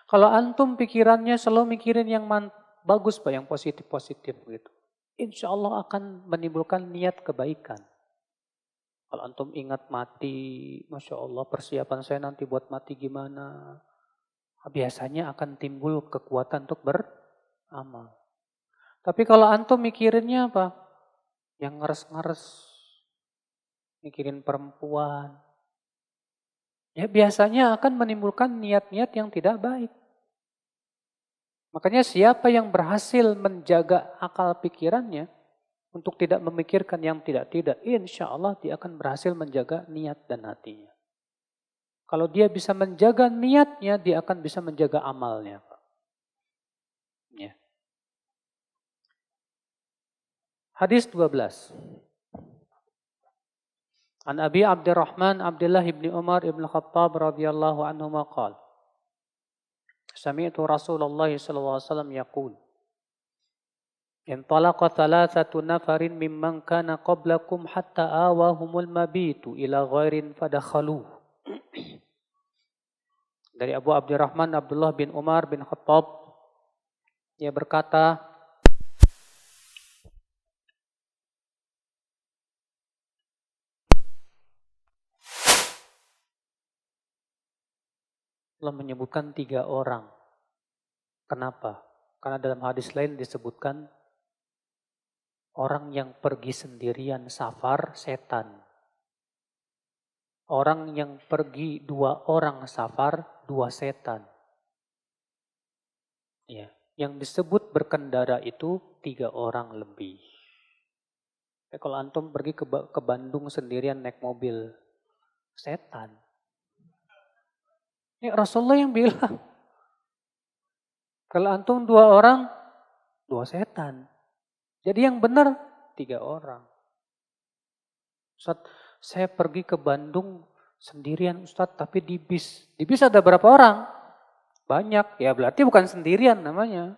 Kalau antum pikirannya selalu mikirin yang bagus, pak, yang positif-positif gitu. Insya Allah akan menimbulkan niat kebaikan. Kalau antum ingat mati, Masya Allah persiapan saya nanti buat mati gimana. Biasanya akan timbul kekuatan untuk beramal. Tapi kalau antum mikirinnya apa? Yang ngeres-ngeres. Mikirin perempuan. Ya biasanya akan menimbulkan niat-niat yang tidak baik. Makanya siapa yang berhasil menjaga akal pikirannya, untuk tidak memikirkan yang tidak-tidak, insya Allah dia akan berhasil menjaga niat dan hatinya. Kalau dia bisa menjaga niatnya, dia akan bisa menjaga amalnya. Ya. Hadis 12. An Abi Abdurrahman Abdullah ibni Umar ibn Khattab radhiyallahu anhu maqal. Sami'tu Rasulullah sallallahu alaihi wasallam yaqul. Intalaqa thalathatu nafarin mimman kana qablakum hatta awahumul mabitu ila ghairin fadakhaluh. Dari Abu Abdurrahman Abdullah bin Umar bin Khattab dia berkata Allah menyebutkan tiga orang. Kenapa? Karena dalam hadis lain disebutkan Orang yang pergi sendirian safar setan. Orang yang pergi dua orang safar dua setan. Ya, yang disebut berkendara itu tiga orang lebih. Ya, kalau antum pergi ke, ke Bandung sendirian naik mobil, setan. Ini Rasulullah yang bilang, kalau antum dua orang, dua setan. Jadi yang benar tiga orang. Ustaz, saya pergi ke Bandung sendirian Ustaz, tapi di bis. Di bis ada berapa orang? Banyak, ya berarti bukan sendirian namanya.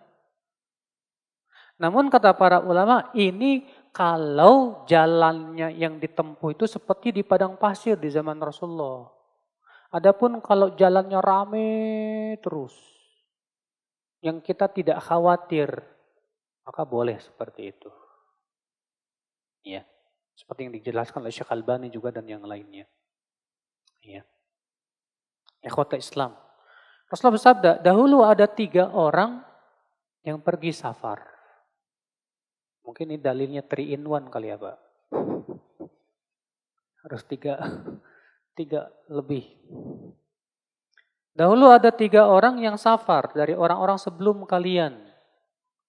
Namun kata para ulama, ini kalau jalannya yang ditempuh itu seperti di padang pasir di zaman Rasulullah. Adapun kalau jalannya rame terus, yang kita tidak khawatir, maka boleh seperti itu. Ya. Seperti yang dijelaskan oleh Syekh Albani juga dan yang lainnya. Ya. Ikhwata Islam. Rasulullah bersabda, dahulu ada tiga orang yang pergi safar. Mungkin ini dalilnya three in one kali ya Pak. Harus tiga, tiga lebih. Dahulu ada tiga orang yang safar dari orang-orang sebelum kalian.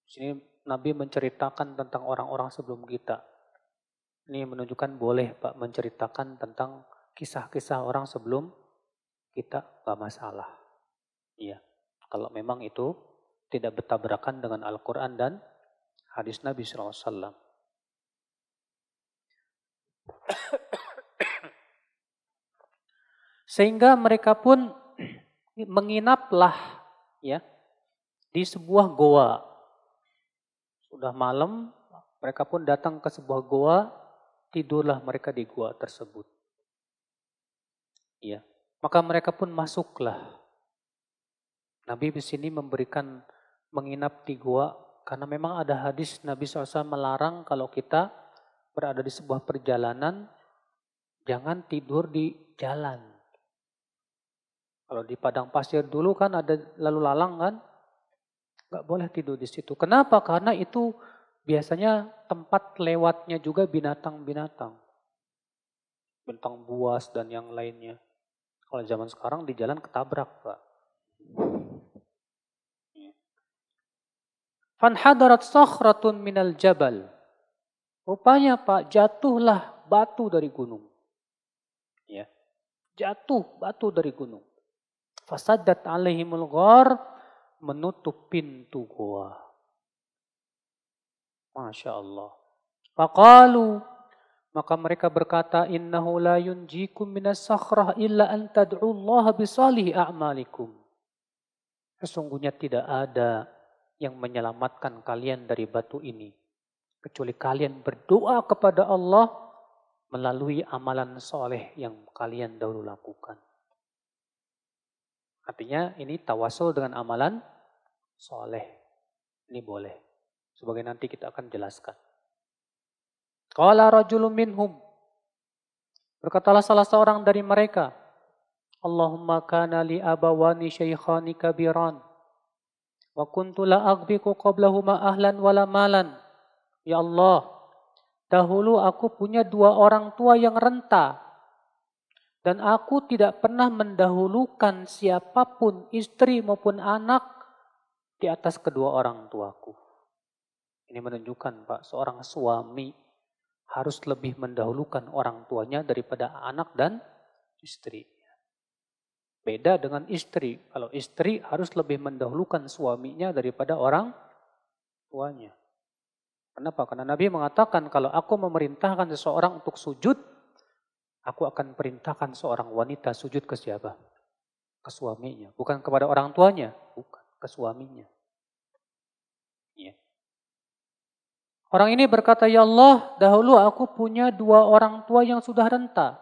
Sini Nabi menceritakan tentang orang-orang sebelum kita. Ini menunjukkan boleh Pak menceritakan tentang kisah-kisah orang sebelum kita nggak masalah. Iya. Kalau memang itu tidak bertabrakan dengan Al-Quran dan hadis Nabi SAW. Sehingga mereka pun menginaplah ya di sebuah goa sudah malam, mereka pun datang ke sebuah goa, tidurlah mereka di goa tersebut. Ya, maka mereka pun masuklah. Nabi di sini memberikan menginap di goa karena memang ada hadis Nabi SAW melarang kalau kita berada di sebuah perjalanan jangan tidur di jalan. Kalau di padang pasir dulu kan ada lalu lalang kan, Nggak boleh tidur di situ. Kenapa? Karena itu biasanya tempat lewatnya juga binatang-binatang. Bentang buas dan yang lainnya. Kalau zaman sekarang di jalan ketabrak, Pak. Fanhadarat sahratun minal jabal. Rupanya Pak, jatuhlah batu dari gunung. Ya. Jatuh batu dari gunung. Fasadat alaihimul ghar menutup pintu gua. Masya Allah. Fakalu. Maka mereka berkata, Innahu la yunjikum minas sakhrah illa an tad'ullah salih a'malikum. Sesungguhnya tidak ada yang menyelamatkan kalian dari batu ini. Kecuali kalian berdoa kepada Allah melalui amalan soleh yang kalian dahulu lakukan. Artinya ini tawasul dengan amalan soleh. Ini boleh. Sebagai nanti kita akan jelaskan. Qala rajulun minhum. Berkatalah salah seorang dari mereka. Allahumma kana li abawani syaikhani kabiran. Wa kuntula aku agbiku qablahuma ahlan wala malan. Ya Allah, dahulu aku punya dua orang tua yang renta dan aku tidak pernah mendahulukan siapapun istri maupun anak di atas kedua orang tuaku. Ini menunjukkan Pak, seorang suami harus lebih mendahulukan orang tuanya daripada anak dan istri. Beda dengan istri. Kalau istri harus lebih mendahulukan suaminya daripada orang tuanya. Kenapa? Karena Nabi mengatakan kalau aku memerintahkan seseorang untuk sujud, Aku akan perintahkan seorang wanita sujud ke siapa? Ke suaminya. Bukan kepada orang tuanya. Bukan. Ke suaminya. Ya. Orang ini berkata, Ya Allah, dahulu aku punya dua orang tua yang sudah renta.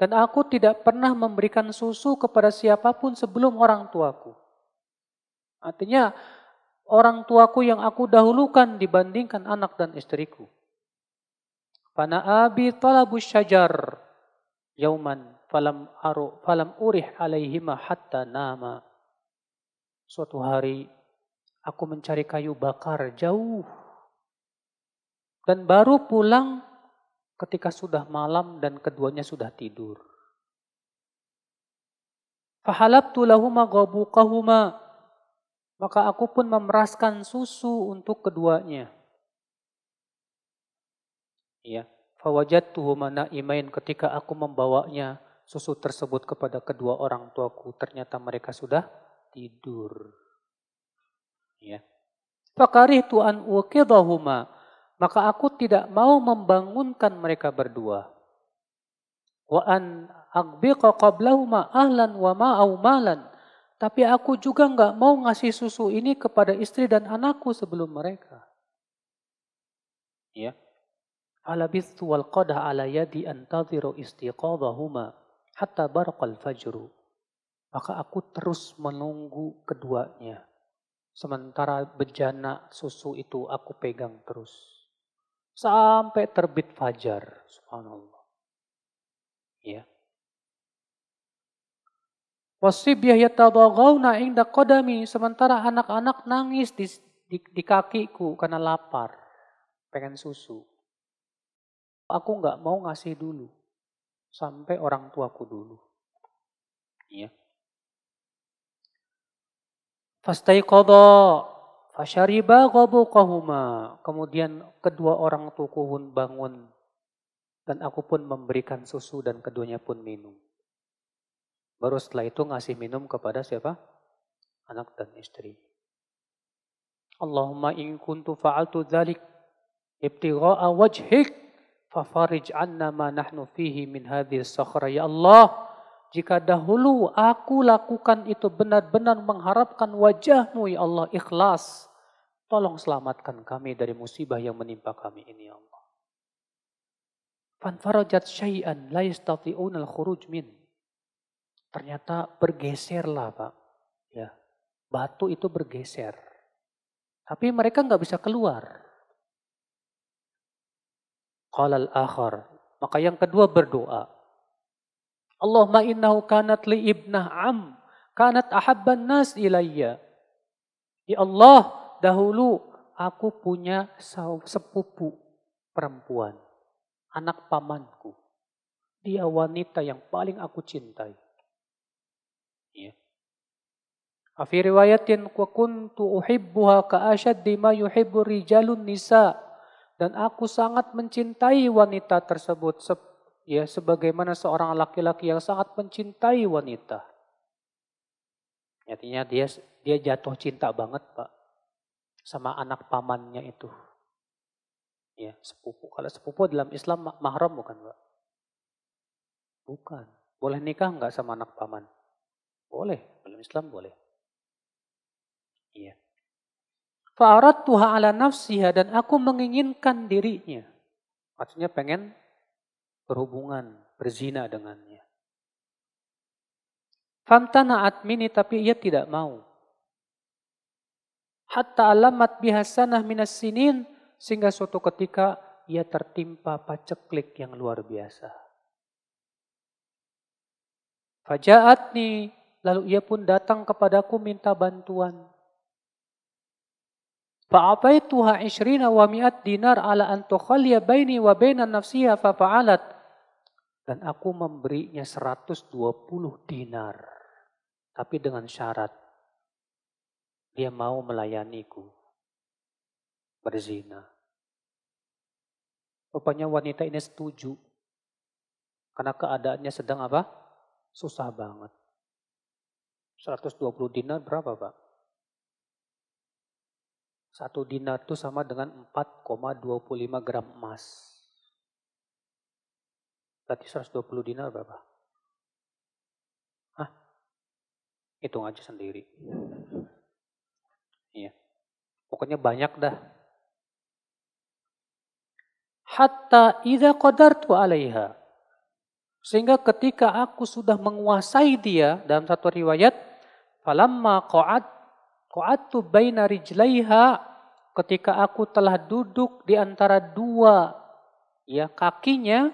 Dan aku tidak pernah memberikan susu kepada siapapun sebelum orang tuaku. Artinya, orang tuaku yang aku dahulukan dibandingkan anak dan istriku. Fana abi talabu syajar yauman falam aru falam urih alaihima hatta nama. Suatu hari aku mencari kayu bakar jauh dan baru pulang ketika sudah malam dan keduanya sudah tidur. Fahalabtu lahuma gabuqahuma maka aku pun memeraskan susu untuk keduanya. Ya, fawajatuhu imain ketika aku membawanya susu tersebut kepada kedua orang tuaku, ternyata mereka sudah tidur. Ya. Fakarihtu an uqidahuma, maka aku tidak mau membangunkan mereka berdua. Wa an agbiqa qablahuma ahlan wa ma'au malan. Tapi aku juga nggak mau ngasih susu ini kepada istri dan anakku sebelum mereka. Ya. Alabistu wal qadah ala yadi antadhiru istiqadahuma hatta barqal fajru. Maka aku terus menunggu keduanya. Sementara bejana susu itu aku pegang terus. Sampai terbit fajar. Subhanallah. Ya. Wasibyah yatadagawna inda qadami. Sementara anak-anak nangis di, di, di kakiku karena lapar. Pengen susu. Aku nggak mau ngasih dulu. Sampai orang tuaku dulu. Ya. fashariba fasyariba kahuma. Kemudian kedua orang tuaku pun bangun dan aku pun memberikan susu dan keduanya pun minum. Baru setelah itu ngasih minum kepada siapa? Anak dan istri. Allahumma in kuntu fa'altu dzalik ibtigha'a wajhik Fafarij anna ma nahnu fihi min hadhihi sakhra. Ya Allah, jika dahulu aku lakukan itu benar-benar mengharapkan wajahmu ya Allah ikhlas. Tolong selamatkan kami dari musibah yang menimpa kami ini ya Allah. Fanfarajat syai'an la yastati'un al-khuruj min. Ternyata bergeserlah Pak. Ya, batu itu bergeser. Tapi mereka nggak bisa keluar. Qala al-akhar. Maka yang kedua berdoa. Allahumma innahu kanat li ibnah am. Kanat ahabban nas ilayya. Ya Allah, dahulu aku punya sepupu perempuan. Anak pamanku. Dia wanita yang paling aku cintai. Ya. Afi riwayatin wa kuntu uhibbuha ka ashaddi ma yuhibbu rijalun nisa dan aku sangat mencintai wanita tersebut ya sebagaimana seorang laki-laki yang sangat mencintai wanita. Artinya dia dia jatuh cinta banget, Pak, sama anak pamannya itu. Ya, sepupu. Kalau sepupu dalam Islam mahram bukan, Pak? Bukan. Boleh nikah nggak sama anak paman? Boleh, dalam Islam boleh. Iya tuha ala nafsiha dan aku menginginkan dirinya. Maksudnya pengen berhubungan, berzina dengannya. Famtana'at mini tapi ia tidak mau. Hatta alamat bihasanah minas sinin sehingga suatu ketika ia tertimpa paceklik yang luar biasa. Fajaatni lalu ia pun datang kepadaku minta bantuan. Fa'abaituha ishrina wa mi'at dinar ala an tukhalliya baini wa bainan nafsiha fa'alat. Dan aku memberinya 120 dinar. Tapi dengan syarat. Dia mau melayaniku. Berzina. Rupanya wanita ini setuju. Karena keadaannya sedang apa? Susah banget. 120 dinar berapa Pak? Satu dinar itu sama dengan 4,25 gram emas. Berarti 120 dinar berapa? Hah? Hitung aja sendiri. Iya. Pokoknya banyak dah. Hatta idha qadartu alaiha. Sehingga ketika aku sudah menguasai dia, dalam satu riwayat, falamma qa'ad Ku'atu baina rijlaiha ketika aku telah duduk di antara dua ya kakinya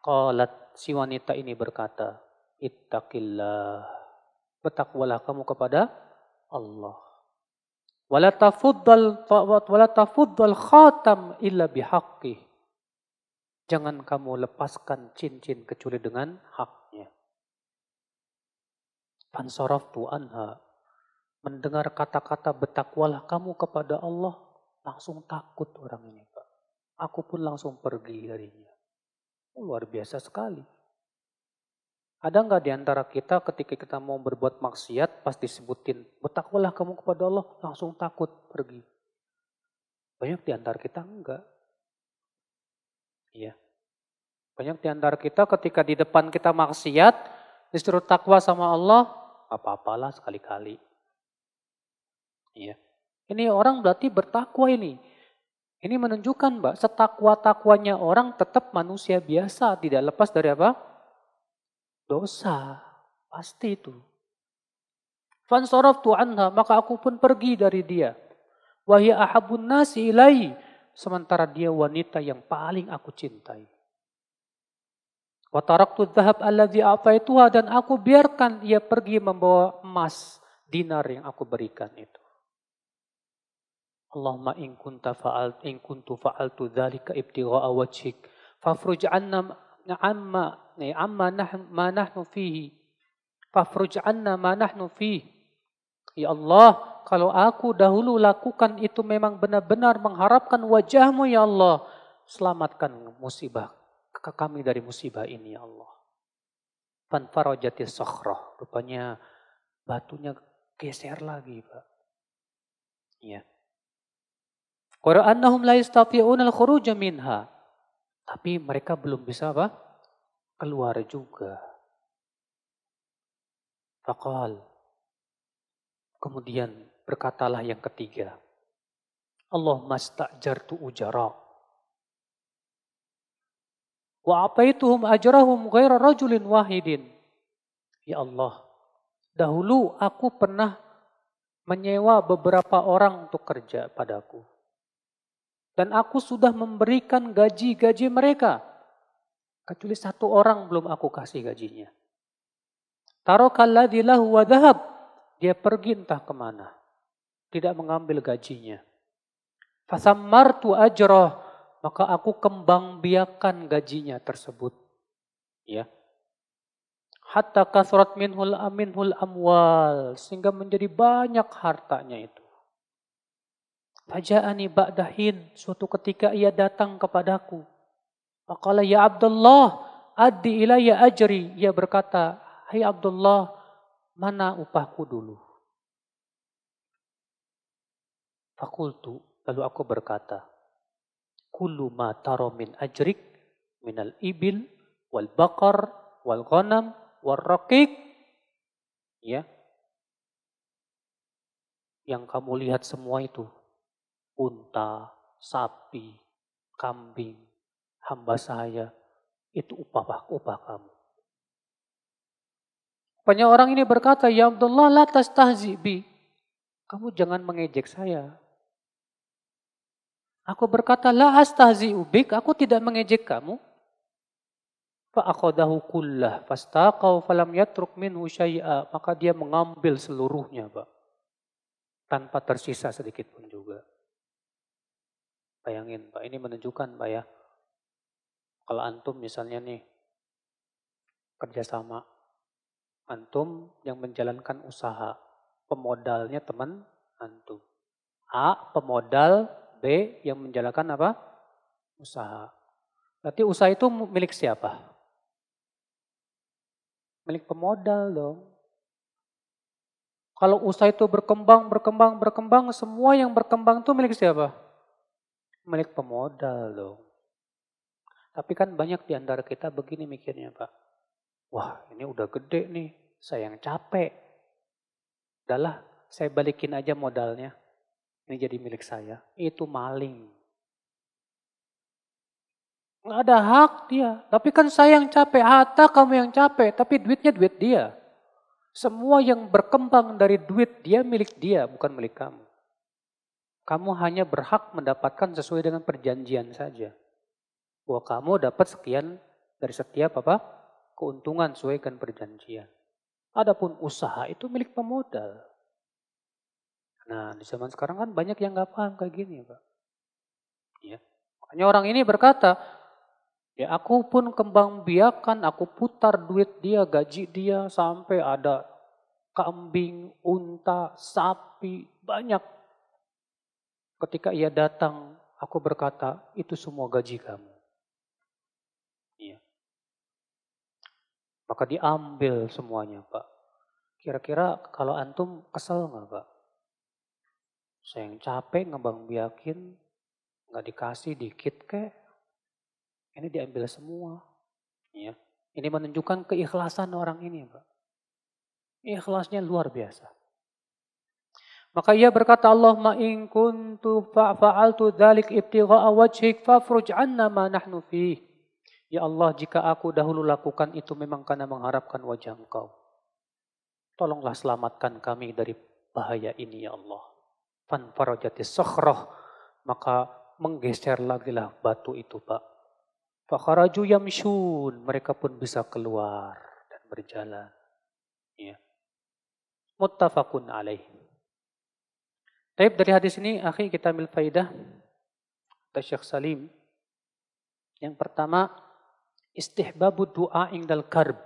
qalat si wanita ini berkata ittaqillah bertakwalah kamu kepada Allah wala tafaddal wala tafuddal khatam illa bihaqqi jangan kamu lepaskan cincin kecuali dengan haknya fansaraftu anha mendengar kata-kata betakwalah kamu kepada Allah, langsung takut orang ini, Pak. Aku pun langsung pergi darinya. luar biasa sekali. Ada nggak di antara kita ketika kita mau berbuat maksiat, pas disebutin, betakwalah kamu kepada Allah, langsung takut pergi. Banyak di antara kita enggak. Iya. Banyak di antara kita ketika di depan kita maksiat, disuruh takwa sama Allah, apa-apalah sekali-kali. Iya. Ini orang berarti bertakwa ini. Ini menunjukkan Mbak, setakwa-takwanya orang tetap manusia biasa, tidak lepas dari apa? Dosa. Pasti itu. Fansorof tuanha maka aku pun pergi dari dia. Wahia ahabun nasi ilai. Sementara dia wanita yang paling aku cintai. Wataraktu dhahab alladhi a'taituha dan aku biarkan ia pergi membawa emas dinar yang aku berikan itu. Allahumma in kunta fa'al in kuntu fa'altu dzalika ibtigha'a wajhik fafruj 'anna amma ni amma nahnu ma nahnu fihi fafruj 'anna ma nahnu fihi ya Allah kalau aku dahulu lakukan itu memang benar-benar mengharapkan wajahmu ya Allah selamatkan musibah kami dari musibah ini ya Allah fanfarajatis sakhrah rupanya batunya geser lagi Pak ya Wa annahum la yastati'una al-khuruj minha. Tapi mereka belum bisa apa? Keluar juga. Faqal. Kemudian berkatalah yang ketiga. Allah mastajartu ujara. Wa apaituhum ajrahum ghaira rajulin wahidin. Ya Allah, dahulu aku pernah menyewa beberapa orang untuk kerja padaku. Dan aku sudah memberikan gaji-gaji mereka. Kecuali satu orang belum aku kasih gajinya. Tarokalladilah wadhab. Dia pergi entah kemana. Tidak mengambil gajinya. tu ajroh. Maka aku kembangbiakan gajinya tersebut. Ya. Hatta kasrat minhul aminhul amwal. Sehingga menjadi banyak hartanya itu. Faja'ani ba'dahin. Suatu ketika ia datang kepadaku. Faqala ya Abdullah addi ilayya ajri. Ia berkata, Hai hey Abdullah, mana upahku dulu? Fakultu, lalu aku berkata, Kullu ma taro min ajrik minal ibil wal bakar wal ghanam wal rakik. Ya. Yang kamu lihat semua itu unta, sapi, kambing, hamba saya, itu upah-upah kamu. Banyak orang ini berkata, Ya Abdullah, la tahzi Kamu jangan mengejek saya. Aku berkata, la astahzi ubik, aku tidak mengejek kamu. Fa'akodahu kullah, fastaqaw falam yatruk minhu syai'a. Maka dia mengambil seluruhnya, Pak. Tanpa tersisa sedikit pun juga. Bayangin Pak, ini menunjukkan Pak ya, kalau antum misalnya nih, kerjasama, antum yang menjalankan usaha, pemodalnya teman antum. A, pemodal, B, yang menjalankan apa? Usaha. Berarti usaha itu milik siapa? Milik pemodal dong. Kalau usaha itu berkembang, berkembang, berkembang, semua yang berkembang itu milik siapa? milik pemodal dong. Tapi kan banyak di antara kita begini mikirnya, Pak. Wah, ini udah gede nih, saya yang capek. Udahlah, saya balikin aja modalnya. Ini jadi milik saya. Itu maling. Nggak ada hak dia. Tapi kan saya yang capek, harta kamu yang capek. Tapi duitnya duit dia. Semua yang berkembang dari duit dia milik dia, bukan milik kamu. Kamu hanya berhak mendapatkan sesuai dengan perjanjian saja. Bahwa kamu dapat sekian dari setiap apa? Keuntungan sesuai dengan perjanjian. Adapun usaha itu milik pemodal. Nah, di zaman sekarang kan banyak yang nggak paham kayak gini, Pak. Ya. Makanya orang ini berkata, Ya aku pun kembang biakan, aku putar duit dia, gaji dia sampai ada kambing, unta, sapi, banyak. Ketika ia datang, aku berkata, itu semua gaji kamu. Iya. Maka diambil semuanya, Pak. Kira-kira kalau antum kesel nggak, Pak? Saya yang capek ngebang biakin, nggak dikasih dikit kek. Ini diambil semua. Iya. Ini menunjukkan keikhlasan orang ini, Pak. Ikhlasnya luar biasa. Maka ia berkata Allah ma in kuntu fa'altu dzalik ibtigha'a wajhik fafruj 'anna ma nahnu fi. Ya Allah, jika aku dahulu lakukan itu memang karena mengharapkan wajah Engkau. Tolonglah selamatkan kami dari bahaya ini ya Allah. Fan farajati sakhrah, maka menggeser lagi lah batu itu, Pak. Fakharaju yamshun, mereka pun bisa keluar dan berjalan. Ya. Muttafaqun alaih. Tapi dari hadis ini, akhi kita ambil faidah kata Syekh Salim. Yang pertama, istihbabu doa indal karb.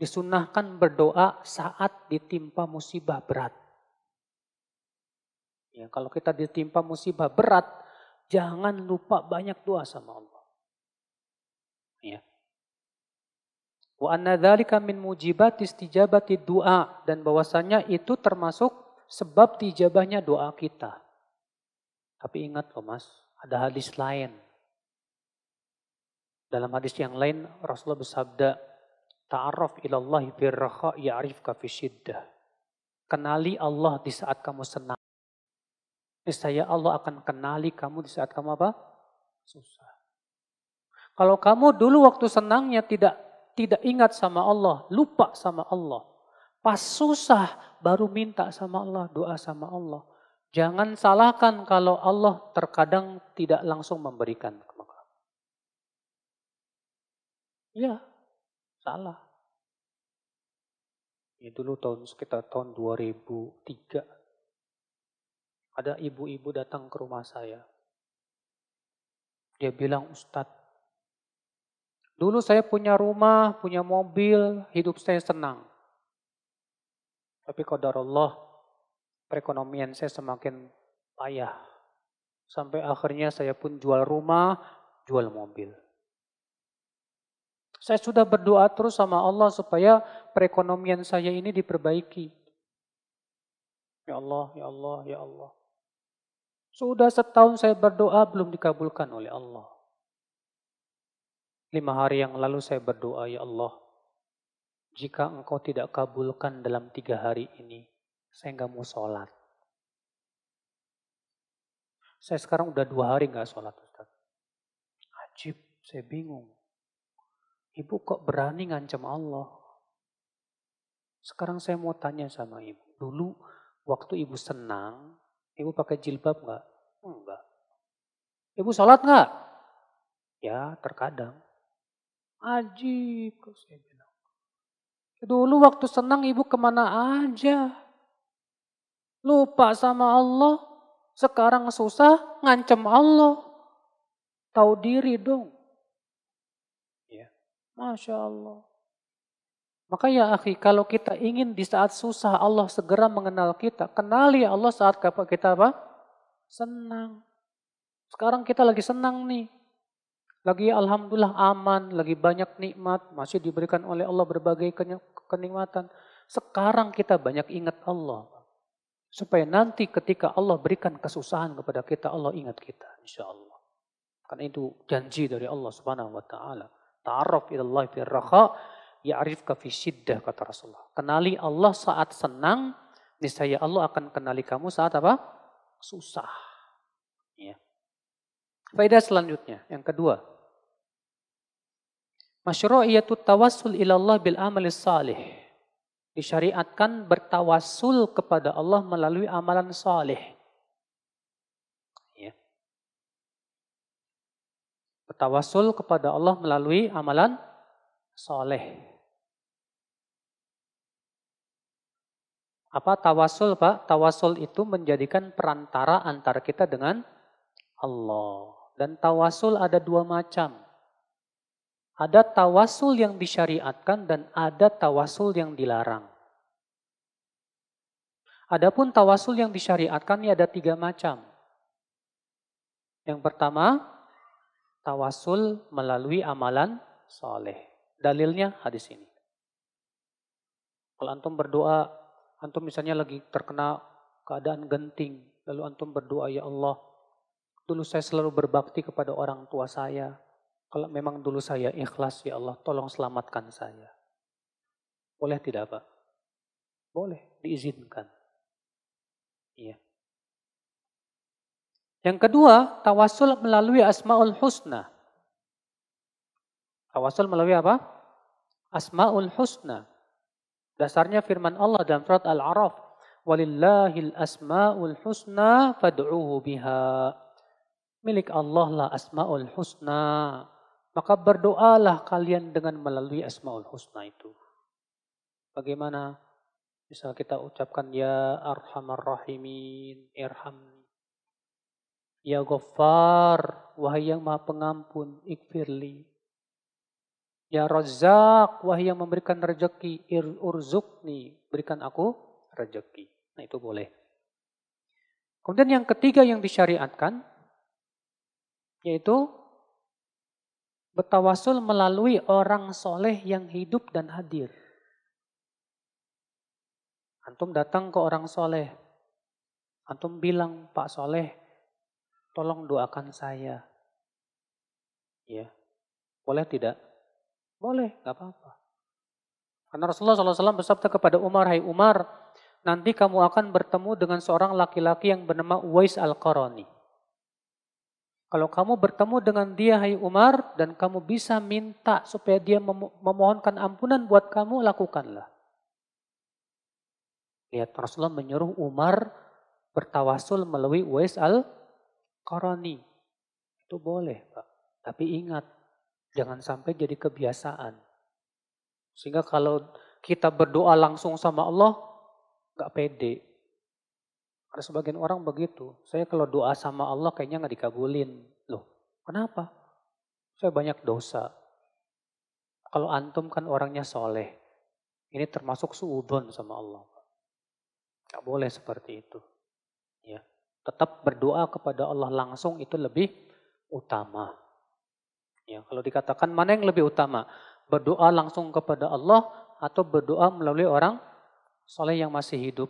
Disunahkan berdoa saat ditimpa musibah berat. Ya, kalau kita ditimpa musibah berat, jangan lupa banyak doa sama Allah. Ya. Wa anna min mujibat istijabati du'a dan bahwasanya itu termasuk sebab dijabahnya doa kita. Tapi ingat loh mas, ada hadis lain. Dalam hadis yang lain Rasulullah bersabda, Ta'arraf ilallahi birraha ya'rifka fi syiddah. Kenali Allah di saat kamu senang. Niscaya Allah akan kenali kamu di saat kamu apa? Susah. Kalau kamu dulu waktu senangnya tidak tidak ingat sama Allah, lupa sama Allah, Pas susah baru minta sama Allah, doa sama Allah. Jangan salahkan kalau Allah terkadang tidak langsung memberikan kemakmuran. Ya, salah. Ini dulu tahun sekitar tahun 2003. Ada ibu-ibu datang ke rumah saya. Dia bilang, Ustadz, dulu saya punya rumah, punya mobil, hidup saya senang. Tapi Allah, perekonomian saya semakin payah. Sampai akhirnya saya pun jual rumah, jual mobil. Saya sudah berdoa terus sama Allah supaya perekonomian saya ini diperbaiki. Ya Allah, ya Allah, ya Allah. Sudah setahun saya berdoa belum dikabulkan oleh Allah. Lima hari yang lalu saya berdoa, ya Allah, jika engkau tidak kabulkan dalam tiga hari ini, saya nggak mau sholat. Saya sekarang udah dua hari nggak sholat, Ustaz. Ajib, saya bingung. Ibu kok berani ngancam Allah? Sekarang saya mau tanya sama ibu. Dulu waktu ibu senang, ibu pakai jilbab nggak? Enggak. Ibu sholat nggak? Ya, terkadang. Ajib, kok saya bilang. Dulu waktu senang ibu kemana aja. Lupa sama Allah. Sekarang susah ngancem Allah. Tahu diri dong. Ya. Masya Allah. Maka ya akhi, kalau kita ingin di saat susah Allah segera mengenal kita, kenali Allah saat kita apa? Senang. Sekarang kita lagi senang nih. Lagi alhamdulillah aman, lagi banyak nikmat, masih diberikan oleh Allah berbagai kenikmatan. Sekarang kita banyak ingat Allah. Supaya nanti ketika Allah berikan kesusahan kepada kita, Allah ingat kita insya Allah. Karena itu janji dari Allah subhanahu wa ta'ala. Ta'arraf ilallah fi rakha, ya'rifka fi syiddah, kata Rasulullah. Kenali Allah saat senang, niscaya Allah akan kenali kamu saat apa? Susah. Ya. Faedah selanjutnya, yang kedua, Masyru'iyatu tawassul ilallah bil amalis salih. Disyariatkan bertawassul kepada Allah melalui amalan salih. Ya. Bertawassul kepada Allah melalui amalan salih. Apa tawasul Pak? Tawasul itu menjadikan perantara antara kita dengan Allah. Dan tawasul ada dua macam. Ada tawasul yang disyariatkan dan ada tawasul yang dilarang. Adapun tawasul yang disyariatkan ini ada tiga macam. Yang pertama, tawasul melalui amalan soleh. Dalilnya hadis ini. Kalau antum berdoa, antum misalnya lagi terkena keadaan genting, lalu antum berdoa, ya Allah, dulu saya selalu berbakti kepada orang tua saya, kalau memang dulu saya ikhlas, ya Allah tolong selamatkan saya. Boleh tidak Pak? Boleh, diizinkan. Iya. Yang kedua, tawasul melalui asmaul husna. Tawasul melalui apa? Asmaul husna. Dasarnya firman Allah dalam surat Al-Araf, "Walillahil asmaul husna fad'uuhu biha." Milik Allah lah asmaul husna. Maka berdoalah kalian dengan melalui Asmaul Husna itu. Bagaimana bisa kita ucapkan ya Arhamar Rahimin, irham Ya Ghaffar, wahai yang Maha Pengampun, ikfirli. Ya Razak, wahai yang memberikan rezeki, urzukni, berikan aku rejeki Nah itu boleh. Kemudian yang ketiga yang disyariatkan yaitu Bertawasul melalui orang soleh yang hidup dan hadir. Antum datang ke orang soleh. Antum bilang, Pak Soleh, tolong doakan saya. Ya, boleh tidak? Boleh, nggak apa-apa. Karena Rasulullah SAW bersabda kepada Umar, Hai Umar, nanti kamu akan bertemu dengan seorang laki-laki yang bernama Uwais Al-Qarani. Kalau kamu bertemu dengan dia, hai Umar, dan kamu bisa minta supaya dia mem memohonkan ampunan buat kamu, lakukanlah. Lihat Rasulullah menyuruh Umar bertawasul melalui Uwais al-Qarani. Itu boleh, Pak. Tapi ingat, jangan sampai jadi kebiasaan. Sehingga kalau kita berdoa langsung sama Allah, gak pede. Ada sebagian orang begitu. Saya kalau doa sama Allah kayaknya nggak dikabulin. Loh, kenapa? Saya banyak dosa. Kalau antum kan orangnya soleh. Ini termasuk suudon sama Allah. Gak boleh seperti itu. Ya, Tetap berdoa kepada Allah langsung itu lebih utama. Ya, kalau dikatakan mana yang lebih utama? Berdoa langsung kepada Allah atau berdoa melalui orang soleh yang masih hidup?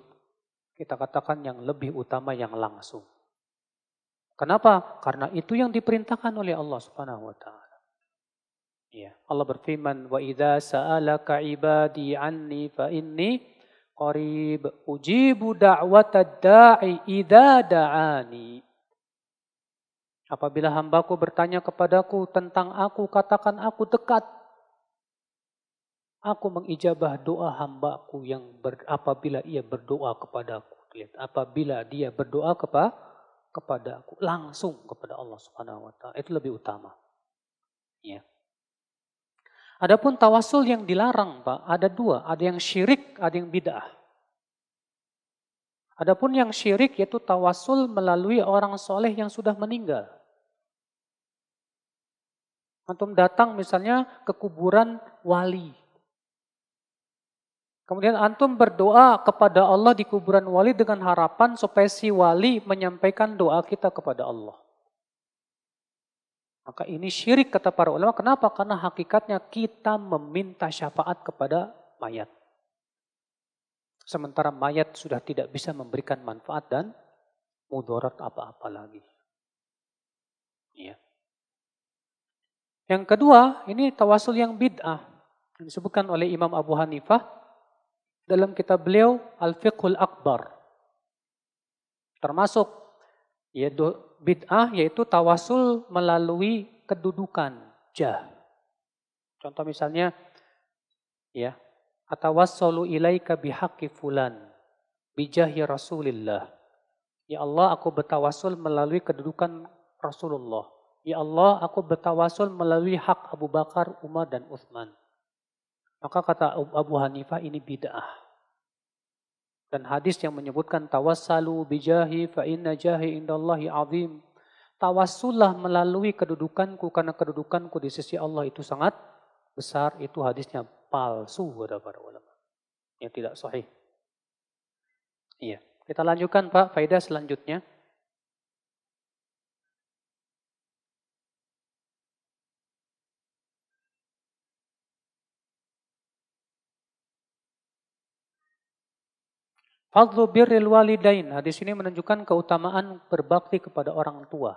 Kita katakan yang lebih utama yang langsung. Kenapa? Karena itu yang diperintahkan oleh Allah Subhanahu wa taala. Ya, Allah berfirman, "Wa idza sa'alaka ibadi anni fa inni qarib ujibu da'watad da'i idza da'ani." Apabila hambaku bertanya kepadaku tentang aku, katakan aku dekat. Aku mengijabah doa hambaku yang ber, apabila ia berdoa kepadaku. Lihat, apabila dia berdoa kepa, kepada aku langsung kepada Allah Subhanahu wa taala itu lebih utama. Ya. Adapun tawasul yang dilarang, Pak, ada dua, ada yang syirik, ada yang bid'ah. Adapun yang syirik yaitu tawasul melalui orang soleh yang sudah meninggal. Antum datang misalnya ke kuburan wali, Kemudian antum berdoa kepada Allah di kuburan wali dengan harapan supaya si wali menyampaikan doa kita kepada Allah. Maka ini syirik kata para ulama. Kenapa? Karena hakikatnya kita meminta syafaat kepada mayat. Sementara mayat sudah tidak bisa memberikan manfaat dan mudarat apa-apa lagi. Ya. Yang kedua, ini tawasul yang bid'ah. Disebutkan oleh Imam Abu Hanifah dalam kitab beliau Al-Fiqhul Akbar. Termasuk yaitu bid'ah yaitu tawasul melalui kedudukan jah. Contoh misalnya ya, atawassalu ilaika bihaqqi fulan bijahi Rasulillah. Ya Allah, aku bertawasul melalui kedudukan Rasulullah. Ya Allah, aku bertawasul melalui hak Abu Bakar, Umar, dan Uthman. Maka kata Abu Hanifah ini bid'ah. Dan hadis yang menyebutkan tawassalu bijahi fa inna jahi indallahi azim. Tawassullah melalui kedudukanku karena kedudukanku di sisi Allah itu sangat besar. Itu hadisnya palsu kepada para ulama. Yang tidak sahih. Iya. Kita lanjutkan Pak, faedah selanjutnya. Fadlu birril walidain. Hadis nah, ini menunjukkan keutamaan berbakti kepada orang tua.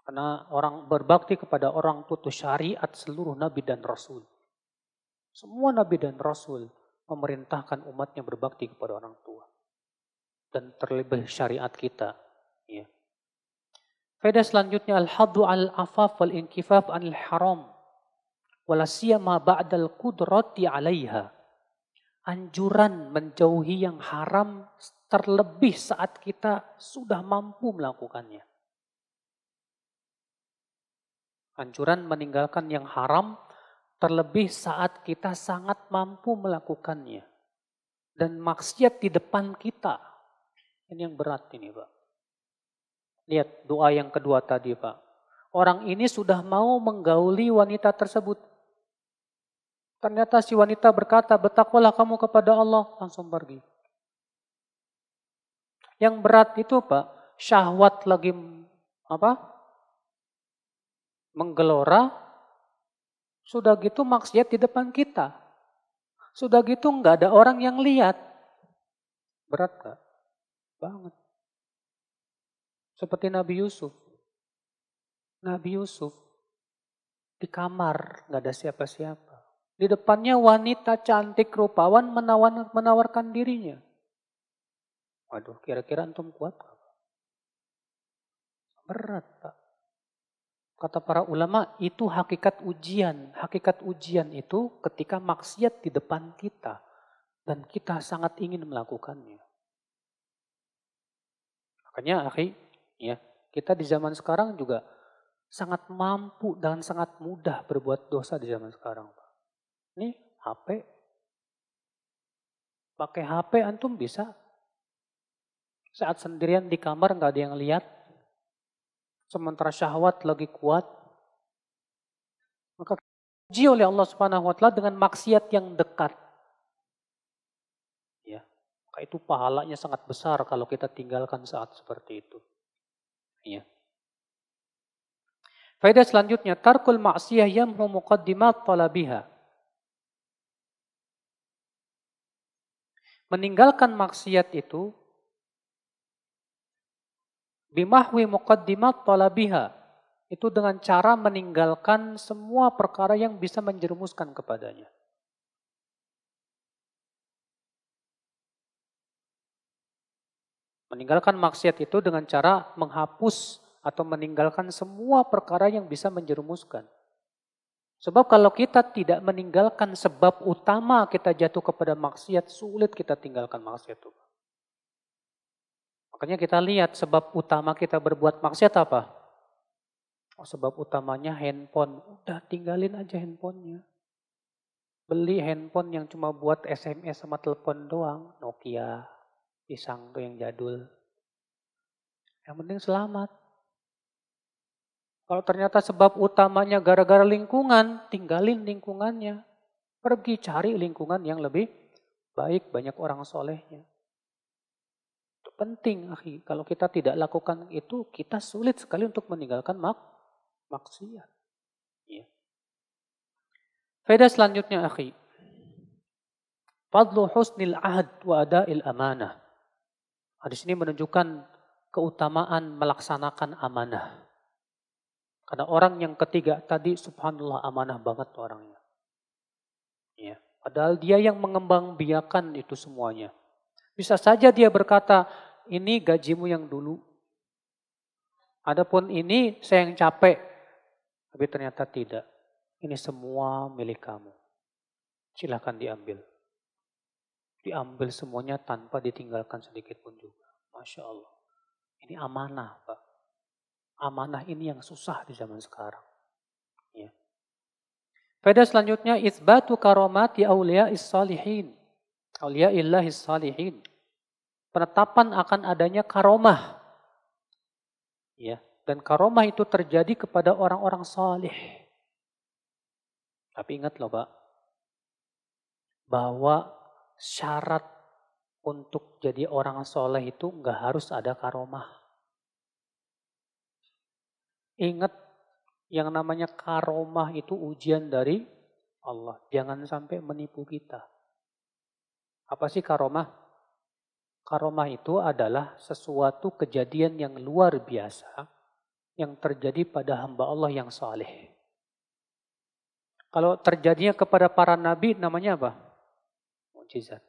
Karena orang berbakti kepada orang tua itu syariat seluruh nabi dan rasul. Semua nabi dan rasul memerintahkan umatnya berbakti kepada orang tua. Dan terlebih syariat kita. Ya. Faedah selanjutnya al hadu al-afaf wal-inkifaf anil haram. Walasiyama ba'dal kudrati 'alaiha. Anjuran menjauhi yang haram terlebih saat kita sudah mampu melakukannya. Anjuran meninggalkan yang haram terlebih saat kita sangat mampu melakukannya. Dan maksiat di depan kita. Ini yang berat ini Pak. Lihat doa yang kedua tadi Pak. Orang ini sudah mau menggauli wanita tersebut Ternyata si wanita berkata, betakwalah kamu kepada Allah, langsung pergi. Yang berat itu apa? syahwat lagi apa? Menggelora, sudah gitu maksiat di depan kita. Sudah gitu nggak ada orang yang lihat. Berat gak? Banget. Seperti Nabi Yusuf. Nabi Yusuf di kamar, nggak ada siapa-siapa. Di depannya wanita cantik rupawan menawan, menawarkan dirinya. Waduh, kira-kira antum kuat gak? Berat, Pak. Kata para ulama, itu hakikat ujian. Hakikat ujian itu ketika maksiat di depan kita. Dan kita sangat ingin melakukannya. Makanya, akhi, ya, kita di zaman sekarang juga sangat mampu dan sangat mudah berbuat dosa di zaman sekarang. Nih HP. Pakai HP antum bisa. Saat sendirian di kamar nggak ada yang lihat. Sementara syahwat lagi kuat. Maka uji oleh Allah Subhanahu wa taala dengan maksiat yang dekat. Ya. Maka itu pahalanya sangat besar kalau kita tinggalkan saat seperti itu. Ya. Faedah selanjutnya, tarkul ma'siyah yamhu muqaddimat talabiha. meninggalkan maksiat itu bimahwi muqaddimat talabiha itu dengan cara meninggalkan semua perkara yang bisa menjerumuskan kepadanya. Meninggalkan maksiat itu dengan cara menghapus atau meninggalkan semua perkara yang bisa menjerumuskan. Sebab kalau kita tidak meninggalkan sebab utama kita jatuh kepada maksiat, sulit kita tinggalkan maksiat itu. Makanya kita lihat sebab utama kita berbuat maksiat apa? Oh, sebab utamanya handphone. Udah tinggalin aja handphonenya. Beli handphone yang cuma buat SMS sama telepon doang. Nokia, pisang tuh yang jadul. Yang penting selamat. Kalau ternyata sebab utamanya gara-gara lingkungan, tinggalin lingkungannya. Pergi cari lingkungan yang lebih baik, banyak orang solehnya. Itu penting, akhi. Kalau kita tidak lakukan itu, kita sulit sekali untuk meninggalkan mak maksiat. Ya. Faedah selanjutnya, akhi. Fadlu husnil ahad wa ada'il amanah. Hadis ini menunjukkan keutamaan melaksanakan amanah karena orang yang ketiga tadi subhanallah amanah banget orangnya. Ya. Padahal dia yang mengembang biakan itu semuanya. Bisa saja dia berkata, ini gajimu yang dulu. Adapun ini saya yang capek. Tapi ternyata tidak. Ini semua milik kamu. Silahkan diambil. Diambil semuanya tanpa ditinggalkan sedikit pun juga. Masya Allah. Ini amanah Pak amanah ini yang susah di zaman sekarang. Ya. Faedah selanjutnya isbatu karomati aulia salihin. Aulia illahi salihin. Penetapan akan adanya karomah. Ya, dan karomah itu terjadi kepada orang-orang salih. Tapi ingat loh, Pak, bahwa syarat untuk jadi orang soleh itu nggak harus ada karomah. Ingat yang namanya karomah itu ujian dari Allah. Jangan sampai menipu kita. Apa sih karomah? Karomah itu adalah sesuatu kejadian yang luar biasa yang terjadi pada hamba Allah yang saleh. Kalau terjadinya kepada para nabi namanya apa? Mujizat.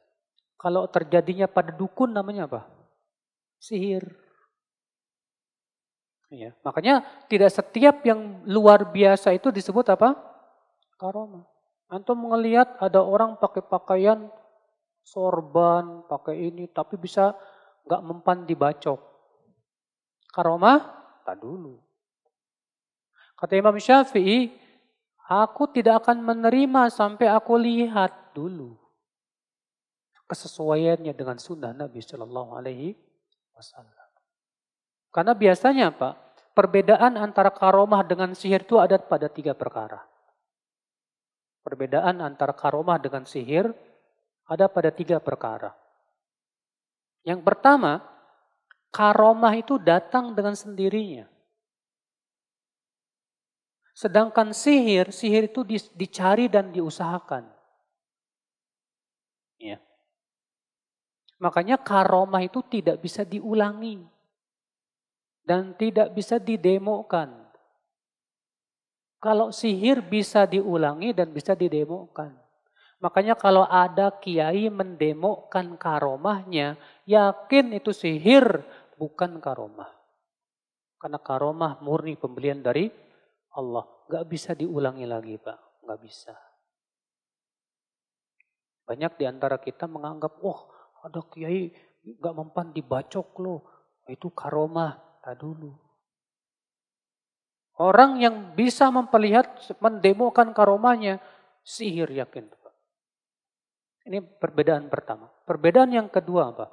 Kalau terjadinya pada dukun namanya apa? Sihir. Ya, makanya tidak setiap yang luar biasa itu disebut apa? Karoma. Antum melihat ada orang pakai pakaian sorban, pakai ini, tapi bisa nggak mempan dibacok. Karoma, tak dulu. Kata Imam Syafi'i, aku tidak akan menerima sampai aku lihat dulu kesesuaiannya dengan sunnah Nabi Shallallahu Alaihi Wasallam. Karena biasanya Pak, perbedaan antara karomah dengan sihir itu ada pada tiga perkara. Perbedaan antara karomah dengan sihir ada pada tiga perkara. Yang pertama, karomah itu datang dengan sendirinya. Sedangkan sihir, sihir itu dicari dan diusahakan. Ya. Makanya karomah itu tidak bisa diulangi dan tidak bisa didemokan. Kalau sihir bisa diulangi dan bisa didemokan. Makanya kalau ada kiai mendemokan karomahnya, yakin itu sihir, bukan karomah. Karena karomah murni pembelian dari Allah. Gak bisa diulangi lagi Pak, gak bisa. Banyak di antara kita menganggap, wah oh, ada kiai gak mempan dibacok loh. Itu karomah kata dulu. Orang yang bisa memperlihat, mendemokan karomahnya, sihir yakin. Ini perbedaan pertama. Perbedaan yang kedua apa?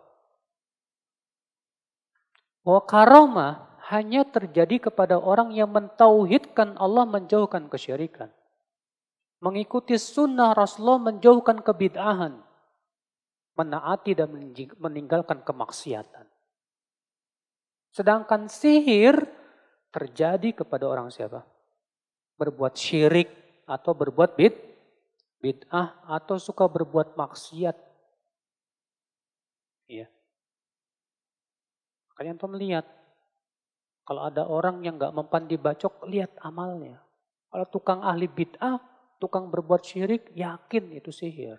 Bahwa karomah hanya terjadi kepada orang yang mentauhidkan Allah menjauhkan kesyirikan. Mengikuti sunnah Rasulullah menjauhkan kebid'ahan. Menaati dan meninggalkan kemaksiatan. Sedangkan sihir terjadi kepada orang siapa? Berbuat syirik atau berbuat bid, bid'ah atau suka berbuat maksiat. Iya. Makanya antum melihat kalau ada orang yang gak mempan dibacok, lihat amalnya. Kalau tukang ahli bid'ah, tukang berbuat syirik, yakin itu sihir.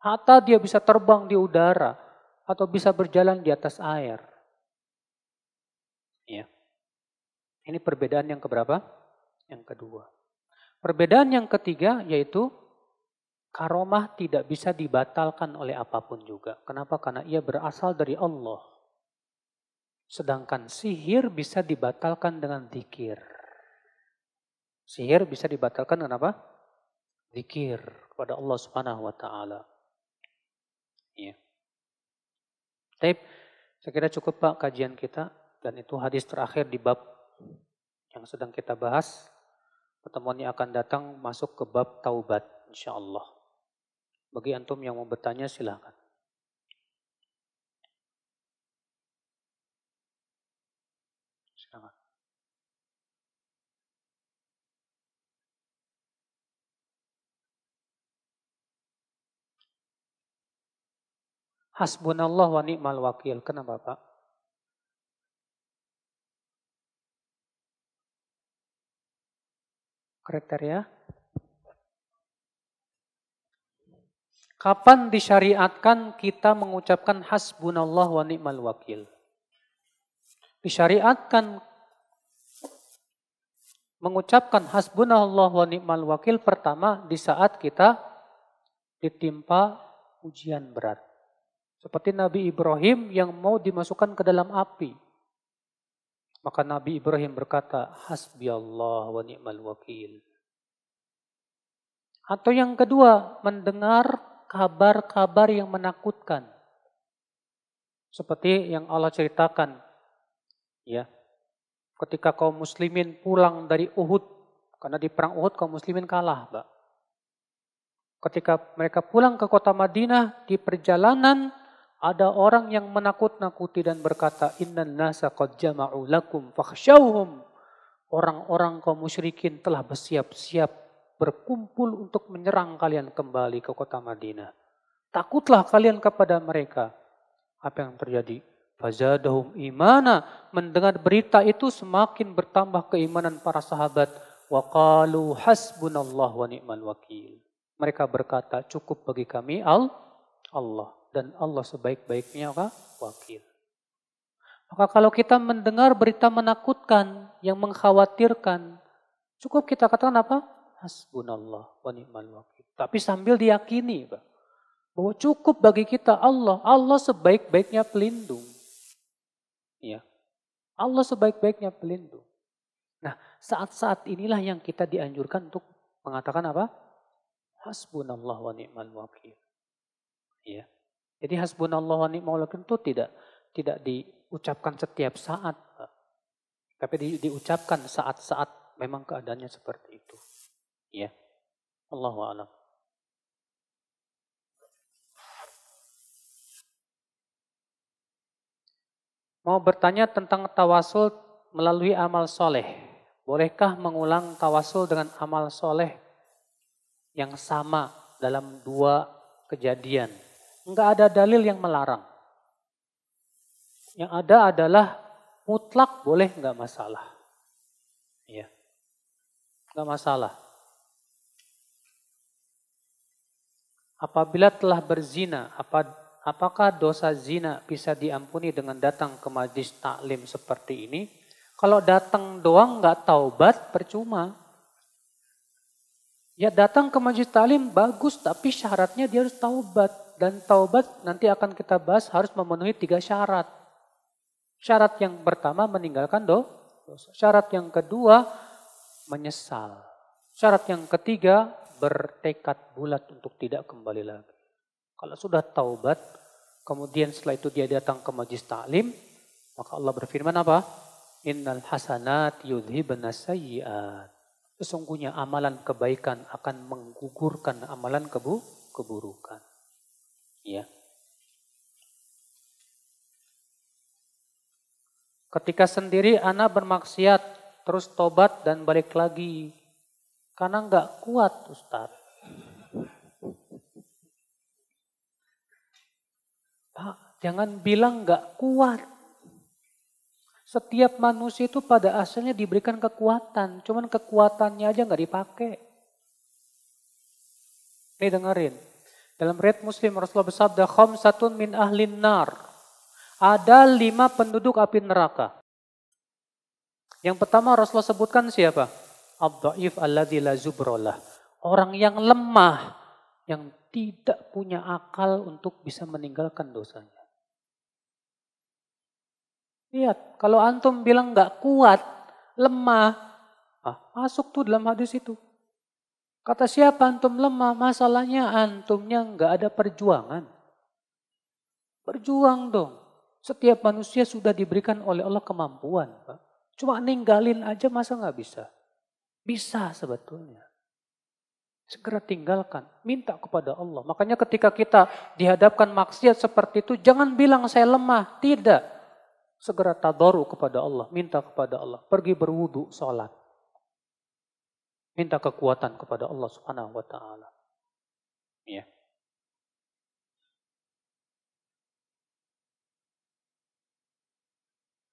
Hatta dia bisa terbang di udara atau bisa berjalan di atas air. Ini perbedaan yang keberapa? Yang kedua. Perbedaan yang ketiga yaitu karomah tidak bisa dibatalkan oleh apapun juga. Kenapa? Karena ia berasal dari Allah. Sedangkan sihir bisa dibatalkan dengan zikir. Sihir bisa dibatalkan dengan apa? Zikir kepada Allah Subhanahu wa taala. Ya. Tapi saya kira cukup Pak kajian kita dan itu hadis terakhir di bab yang sedang kita bahas. Pertemuan yang akan datang masuk ke bab taubat insya Allah. Bagi antum yang mau bertanya silahkan. Silakan. Hasbunallah wa ni'mal wakil. Kenapa Pak? kriteria. Kapan disyariatkan kita mengucapkan hasbunallah wa ni'mal wakil? Disyariatkan mengucapkan hasbunallah wa ni'mal wakil pertama di saat kita ditimpa ujian berat. Seperti Nabi Ibrahim yang mau dimasukkan ke dalam api. Maka Nabi Ibrahim berkata, Hasbi Allah wa ni'mal wakil. Atau yang kedua, mendengar kabar-kabar yang menakutkan. Seperti yang Allah ceritakan. ya Ketika kaum muslimin pulang dari Uhud. Karena di perang Uhud kaum muslimin kalah. Mbak. Ketika mereka pulang ke kota Madinah, di perjalanan ada orang yang menakut-nakuti dan berkata, Innan nasa qad jama'u lakum fakhshawhum. Orang-orang kaum musyrikin telah bersiap-siap berkumpul untuk menyerang kalian kembali ke kota Madinah. Takutlah kalian kepada mereka. Apa yang terjadi? Fazadahum imana. Mendengar berita itu semakin bertambah keimanan para sahabat. qalu hasbunallah wa ni'mal wakil. Mereka berkata, cukup bagi kami Allah dan Allah sebaik-baiknya wakil. Maka kalau kita mendengar berita menakutkan, yang mengkhawatirkan, cukup kita katakan apa? Hasbunallah wa ni'mal wakil. Tapi sambil diyakini bahwa cukup bagi kita Allah, Allah sebaik-baiknya pelindung. Ya. Allah sebaik-baiknya pelindung. Nah, saat-saat inilah yang kita dianjurkan untuk mengatakan apa? Hasbunallah wa ni'mal wakil. Ya. Jadi hasbunallah wa ni'mal wakil itu tidak tidak diucapkan setiap saat, tapi di, diucapkan saat-saat memang keadaannya seperti itu. Ya. Allahu a'lam. Mau bertanya tentang tawasul melalui amal soleh. Bolehkah mengulang tawasul dengan amal soleh yang sama dalam dua kejadian? Enggak ada dalil yang melarang. Yang ada adalah mutlak boleh enggak masalah. Ya. Enggak masalah. Apabila telah berzina, apa, apakah dosa zina bisa diampuni dengan datang ke majlis taklim seperti ini? Kalau datang doang nggak taubat, percuma. Ya datang ke majlis taklim bagus, tapi syaratnya dia harus taubat dan taubat nanti akan kita bahas harus memenuhi tiga syarat. Syarat yang pertama meninggalkan do, dosa. Syarat yang kedua menyesal. Syarat yang ketiga bertekad bulat untuk tidak kembali lagi. Kalau sudah taubat, kemudian setelah itu dia datang ke majlis taklim, maka Allah berfirman apa? Innal hasanat yudhibna sayyiat. Sesungguhnya amalan kebaikan akan menggugurkan amalan kebu keburukan ya ketika sendiri anak bermaksiat terus tobat dan balik lagi karena nggak kuat Ustaz Pak jangan bilang nggak kuat setiap manusia itu pada asalnya diberikan kekuatan cuman kekuatannya aja nggak dipakai nih dengerin dalam red Muslim Rasulullah bersabda, "Khamsatun min ahlin nar." Ada lima penduduk api neraka. Yang pertama Rasulullah sebutkan siapa? Abdaif alladzi la zubrolah. Orang yang lemah, yang tidak punya akal untuk bisa meninggalkan dosanya. Lihat, kalau antum bilang nggak kuat, lemah, ah, masuk tuh dalam hadis itu. Kata siapa antum lemah? Masalahnya antumnya nggak ada perjuangan. Berjuang dong. Setiap manusia sudah diberikan oleh Allah kemampuan. Pak. Cuma ninggalin aja masa nggak bisa? Bisa sebetulnya. Segera tinggalkan, minta kepada Allah. Makanya ketika kita dihadapkan maksiat seperti itu, jangan bilang saya lemah. Tidak. Segera tadoru kepada Allah, minta kepada Allah. Pergi berwudu, sholat. Minta kekuatan kepada Allah Subhanahu wa taala. Ya.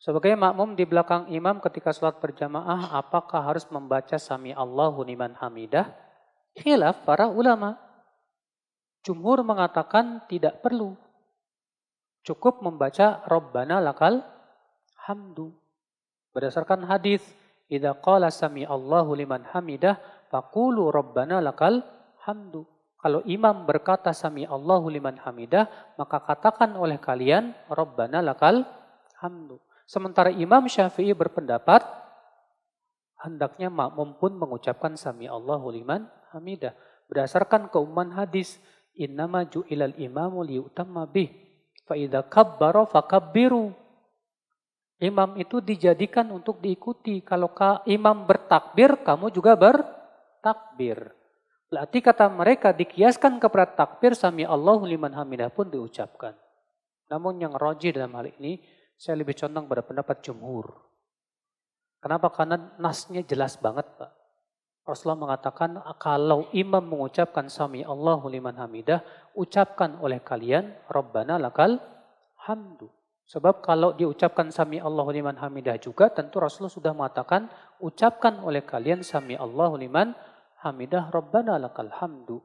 Sebagai makmum di belakang imam ketika sholat berjamaah, apakah harus membaca sami Allahu liman hamidah? Khilaf para ulama. Jumhur mengatakan tidak perlu. Cukup membaca Rabbana lakal hamdu. Berdasarkan hadis idza qala sami Allahu liman hamidah faqulu rabbana lakal hamdu. Kalau imam berkata sami Allahu liman hamidah, maka katakan oleh kalian rabbana lakal hamdu. Sementara Imam Syafi'i berpendapat hendaknya makmum pun mengucapkan sami Allahu liman hamidah berdasarkan keumuman hadis innama ju'ilal imamu liyutamma bih fa idza kabbara fakabbiru Imam itu dijadikan untuk diikuti. Kalau imam bertakbir, kamu juga bertakbir. Berarti kata mereka dikiaskan kepada takbir sami Allahu liman hamidah pun diucapkan. Namun yang roji dalam hal ini, saya lebih condong pada pendapat jumhur. Kenapa? Karena nasnya jelas banget Pak. Rasulullah mengatakan kalau imam mengucapkan sami Allahu liman hamidah, ucapkan oleh kalian Rabbana lakal hamdu. Sebab kalau diucapkan sami Allahu liman hamidah juga tentu Rasulullah sudah mengatakan ucapkan oleh kalian sami Allahu liman hamidah rabbana lakal hamdu.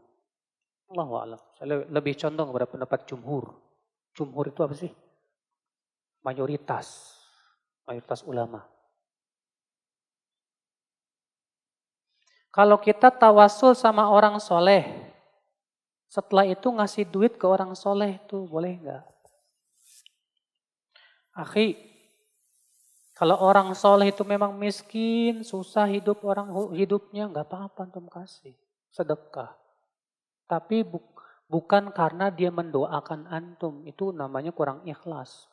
Allahu a'lam. Saya lebih condong kepada pendapat jumhur. Jumhur itu apa sih? Mayoritas. Mayoritas ulama. Kalau kita tawasul sama orang soleh, setelah itu ngasih duit ke orang soleh itu boleh enggak Akhi, kalau orang soleh itu memang miskin, susah hidup orang hidupnya, nggak apa-apa antum kasih sedekah. Tapi bu, bukan karena dia mendoakan antum, itu namanya kurang ikhlas.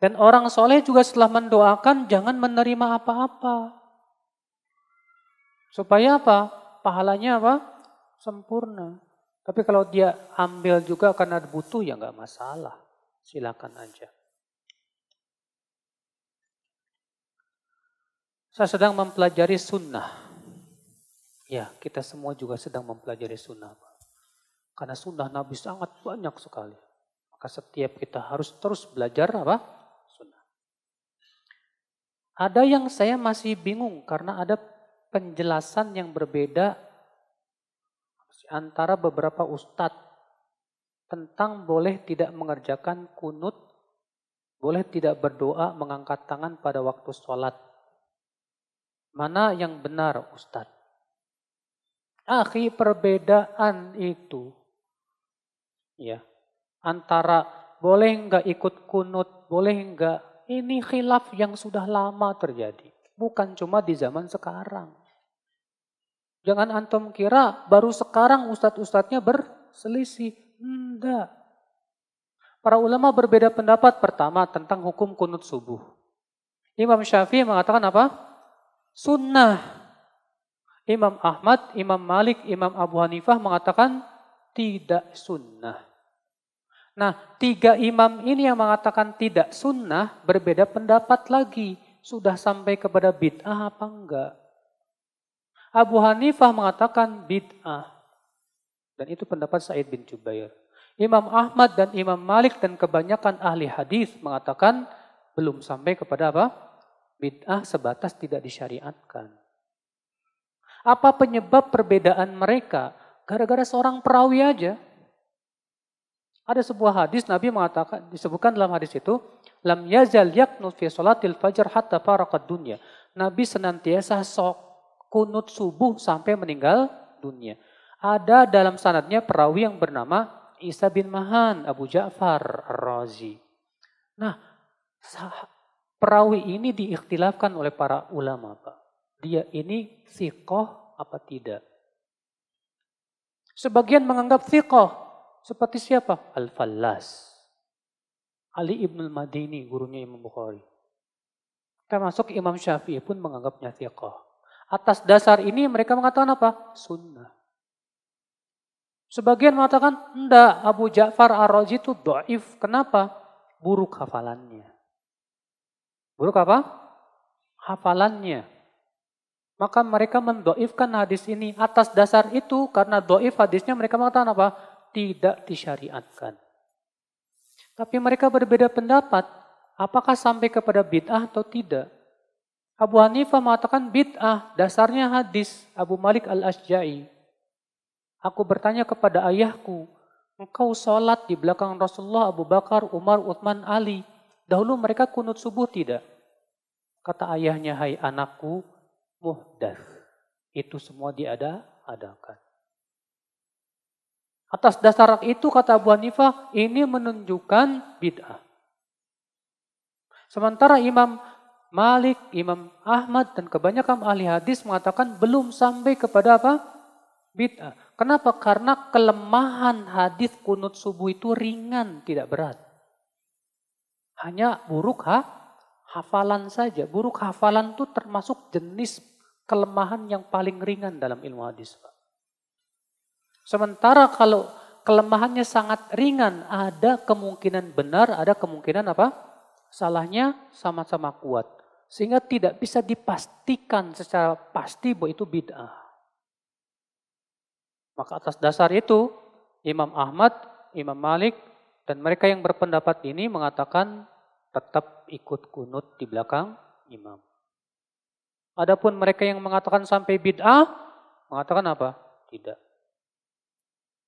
Dan orang soleh juga setelah mendoakan jangan menerima apa-apa. Supaya apa? Pahalanya apa? Sempurna. Tapi kalau dia ambil juga karena butuh ya nggak masalah. Silakan aja. Saya sedang mempelajari sunnah. Ya, kita semua juga sedang mempelajari sunnah. Karena sunnah Nabi sangat banyak sekali. Maka setiap kita harus terus belajar apa? Sunnah. Ada yang saya masih bingung karena ada penjelasan yang berbeda antara beberapa ustadz tentang boleh tidak mengerjakan kunut, boleh tidak berdoa mengangkat tangan pada waktu sholat. Mana yang benar Ustadz? Akhi perbedaan itu ya antara boleh nggak ikut kunut, boleh nggak ini khilaf yang sudah lama terjadi. Bukan cuma di zaman sekarang. Jangan antum kira baru sekarang ustadz-ustadznya berselisih. Enggak. Para ulama berbeda pendapat pertama tentang hukum kunut subuh. Imam Syafi'i mengatakan apa? Sunnah. Imam Ahmad, Imam Malik, Imam Abu Hanifah mengatakan tidak sunnah. Nah, tiga imam ini yang mengatakan tidak sunnah berbeda pendapat lagi. Sudah sampai kepada bid'ah apa enggak? Abu Hanifah mengatakan bid'ah. Dan itu pendapat Said bin Jubair. Imam Ahmad dan Imam Malik dan kebanyakan ahli hadis mengatakan belum sampai kepada apa? Bid'ah sebatas tidak disyariatkan. Apa penyebab perbedaan mereka? Gara-gara seorang perawi aja. Ada sebuah hadis Nabi mengatakan disebutkan dalam hadis itu, lam yazal yaknu fi salatil fajr hatta faraqad dunya. Nabi senantiasa sok kunut subuh sampai meninggal dunia. Ada dalam sanadnya perawi yang bernama Isa bin Mahan, Abu Ja'far Ar-Razi. Nah, perawi ini diikhtilafkan oleh para ulama, Pak. Dia ini sikoh apa tidak? Sebagian menganggap sikoh seperti siapa? Al-Fallas. Ali ibn al-Madini, gurunya Imam Bukhari. Termasuk Imam Syafi'i pun menganggapnya sikoh. Atas dasar ini mereka mengatakan apa? Sunnah. Sebagian mengatakan, enggak, Abu Ja'far Ar-Razi itu do'if. Kenapa? Buruk hafalannya. Buruk apa? Hafalannya. Maka mereka mendoifkan hadis ini. Atas dasar itu, karena doif hadisnya mereka mengatakan apa? Tidak disyariatkan. Tapi mereka berbeda pendapat. Apakah sampai kepada bid'ah atau tidak? Abu Hanifah mengatakan bid'ah, dasarnya hadis. Abu Malik al-Asja'i Aku bertanya kepada ayahku, engkau sholat di belakang Rasulullah Abu Bakar, Umar, Uthman, Ali. Dahulu mereka kunut subuh tidak? Kata ayahnya, hai anakku, muhdaf. Itu semua diada adakan. Atas dasar itu kata Abu Hanifah, ini menunjukkan bid'ah. Sementara Imam Malik, Imam Ahmad dan kebanyakan ahli hadis mengatakan belum sampai kepada apa? Bid'ah. Kenapa? Karena kelemahan hadis kunut subuh itu ringan, tidak berat. Hanya buruk ha? hafalan saja. Buruk hafalan itu termasuk jenis kelemahan yang paling ringan dalam ilmu hadis. Sementara kalau kelemahannya sangat ringan, ada kemungkinan benar, ada kemungkinan apa? Salahnya sama-sama kuat. Sehingga tidak bisa dipastikan secara pasti bahwa itu bid'ah. Maka atas dasar itu Imam Ahmad, Imam Malik, dan mereka yang berpendapat ini mengatakan tetap ikut kunut di belakang imam. Adapun mereka yang mengatakan sampai bid'ah, mengatakan apa? Tidak.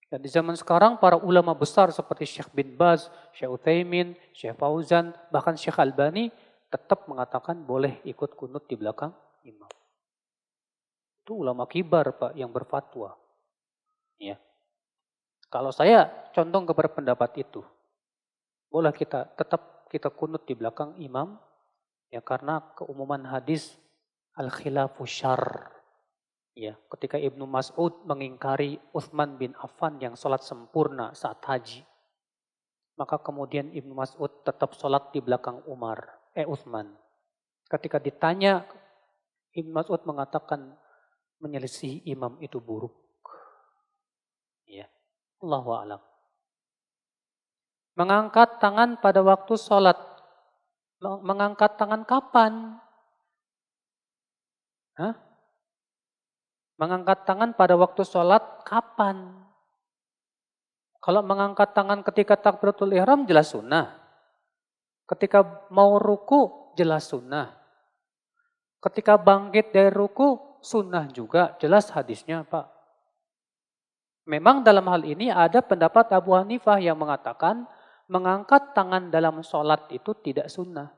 Dan di zaman sekarang para ulama besar seperti Syekh bin Baz, Syekh Uthaymin, Syekh Fauzan, bahkan Syekh Albani tetap mengatakan boleh ikut kunut di belakang imam. Itu ulama kibar Pak yang berfatwa. Ya. Kalau saya condong ke pendapat itu, boleh kita tetap kita kunut di belakang imam, ya karena keumuman hadis al khilafu syar. Ya, ketika Ibnu Mas'ud mengingkari Uthman bin Affan yang sholat sempurna saat haji, maka kemudian Ibnu Mas'ud tetap sholat di belakang Umar, eh Uthman. Ketika ditanya, Ibnu Mas'ud mengatakan menyelisih imam itu buruk. Allahu a'lam. Mengangkat tangan pada waktu sholat. Mengangkat tangan kapan? Hah? Mengangkat tangan pada waktu sholat kapan? Kalau mengangkat tangan ketika takbiratul ihram jelas sunnah. Ketika mau ruku jelas sunnah. Ketika bangkit dari ruku sunnah juga jelas hadisnya Pak. Memang dalam hal ini ada pendapat Abu Hanifah yang mengatakan mengangkat tangan dalam sholat itu tidak sunnah.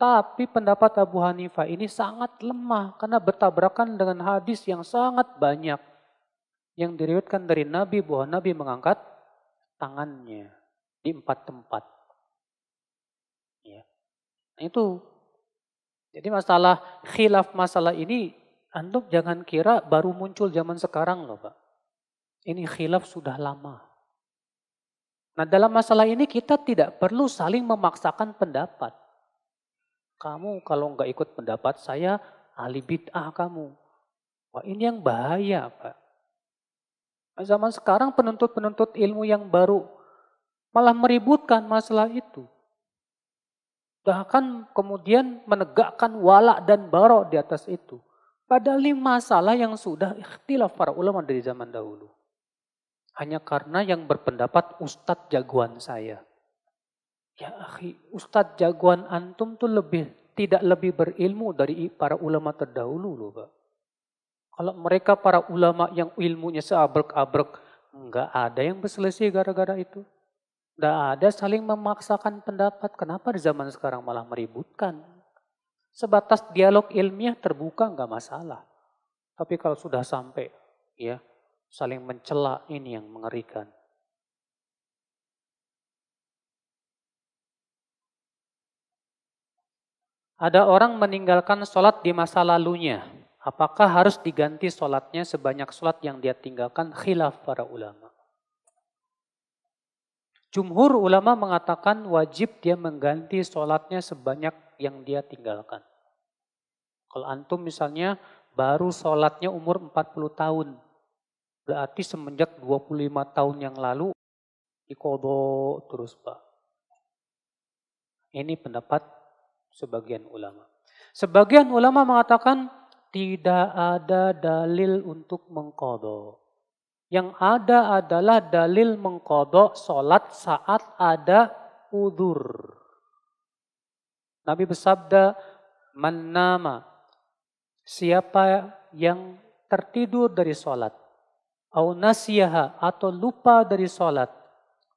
Tapi pendapat Abu Hanifah ini sangat lemah karena bertabrakan dengan hadis yang sangat banyak yang diriwayatkan dari Nabi bahwa Nabi mengangkat tangannya di empat tempat. Ya. Nah itu. Jadi masalah khilaf masalah ini antum jangan kira baru muncul zaman sekarang loh Pak. Ini khilaf sudah lama. Nah dalam masalah ini kita tidak perlu saling memaksakan pendapat. Kamu kalau nggak ikut pendapat saya, ahli bid'ah kamu. Wah ini yang bahaya Pak. Nah, zaman sekarang penuntut-penuntut ilmu yang baru malah meributkan masalah itu. Bahkan kemudian menegakkan walak dan barok di atas itu. Padahal ini masalah yang sudah ikhtilaf para ulama dari zaman dahulu hanya karena yang berpendapat ustadz jagoan saya. Ya akhi, ustadz jagoan antum tuh lebih tidak lebih berilmu dari para ulama terdahulu loh, Pak. Kalau mereka para ulama yang ilmunya seabrek-abrek, nggak ada yang berselisih gara-gara itu. Nggak ada saling memaksakan pendapat. Kenapa di zaman sekarang malah meributkan? Sebatas dialog ilmiah terbuka nggak masalah. Tapi kalau sudah sampai ya saling mencela ini yang mengerikan. Ada orang meninggalkan sholat di masa lalunya. Apakah harus diganti sholatnya sebanyak sholat yang dia tinggalkan? Khilaf para ulama. Jumhur ulama mengatakan wajib dia mengganti sholatnya sebanyak yang dia tinggalkan. Kalau antum misalnya baru sholatnya umur 40 tahun. Berarti semenjak 25 tahun yang lalu dikodo terus Pak. Ini pendapat sebagian ulama. Sebagian ulama mengatakan tidak ada dalil untuk mengkodo. Yang ada adalah dalil mengkodo solat saat ada udur. Nabi bersabda, menama siapa yang tertidur dari solat, au nasiyaha atau lupa dari salat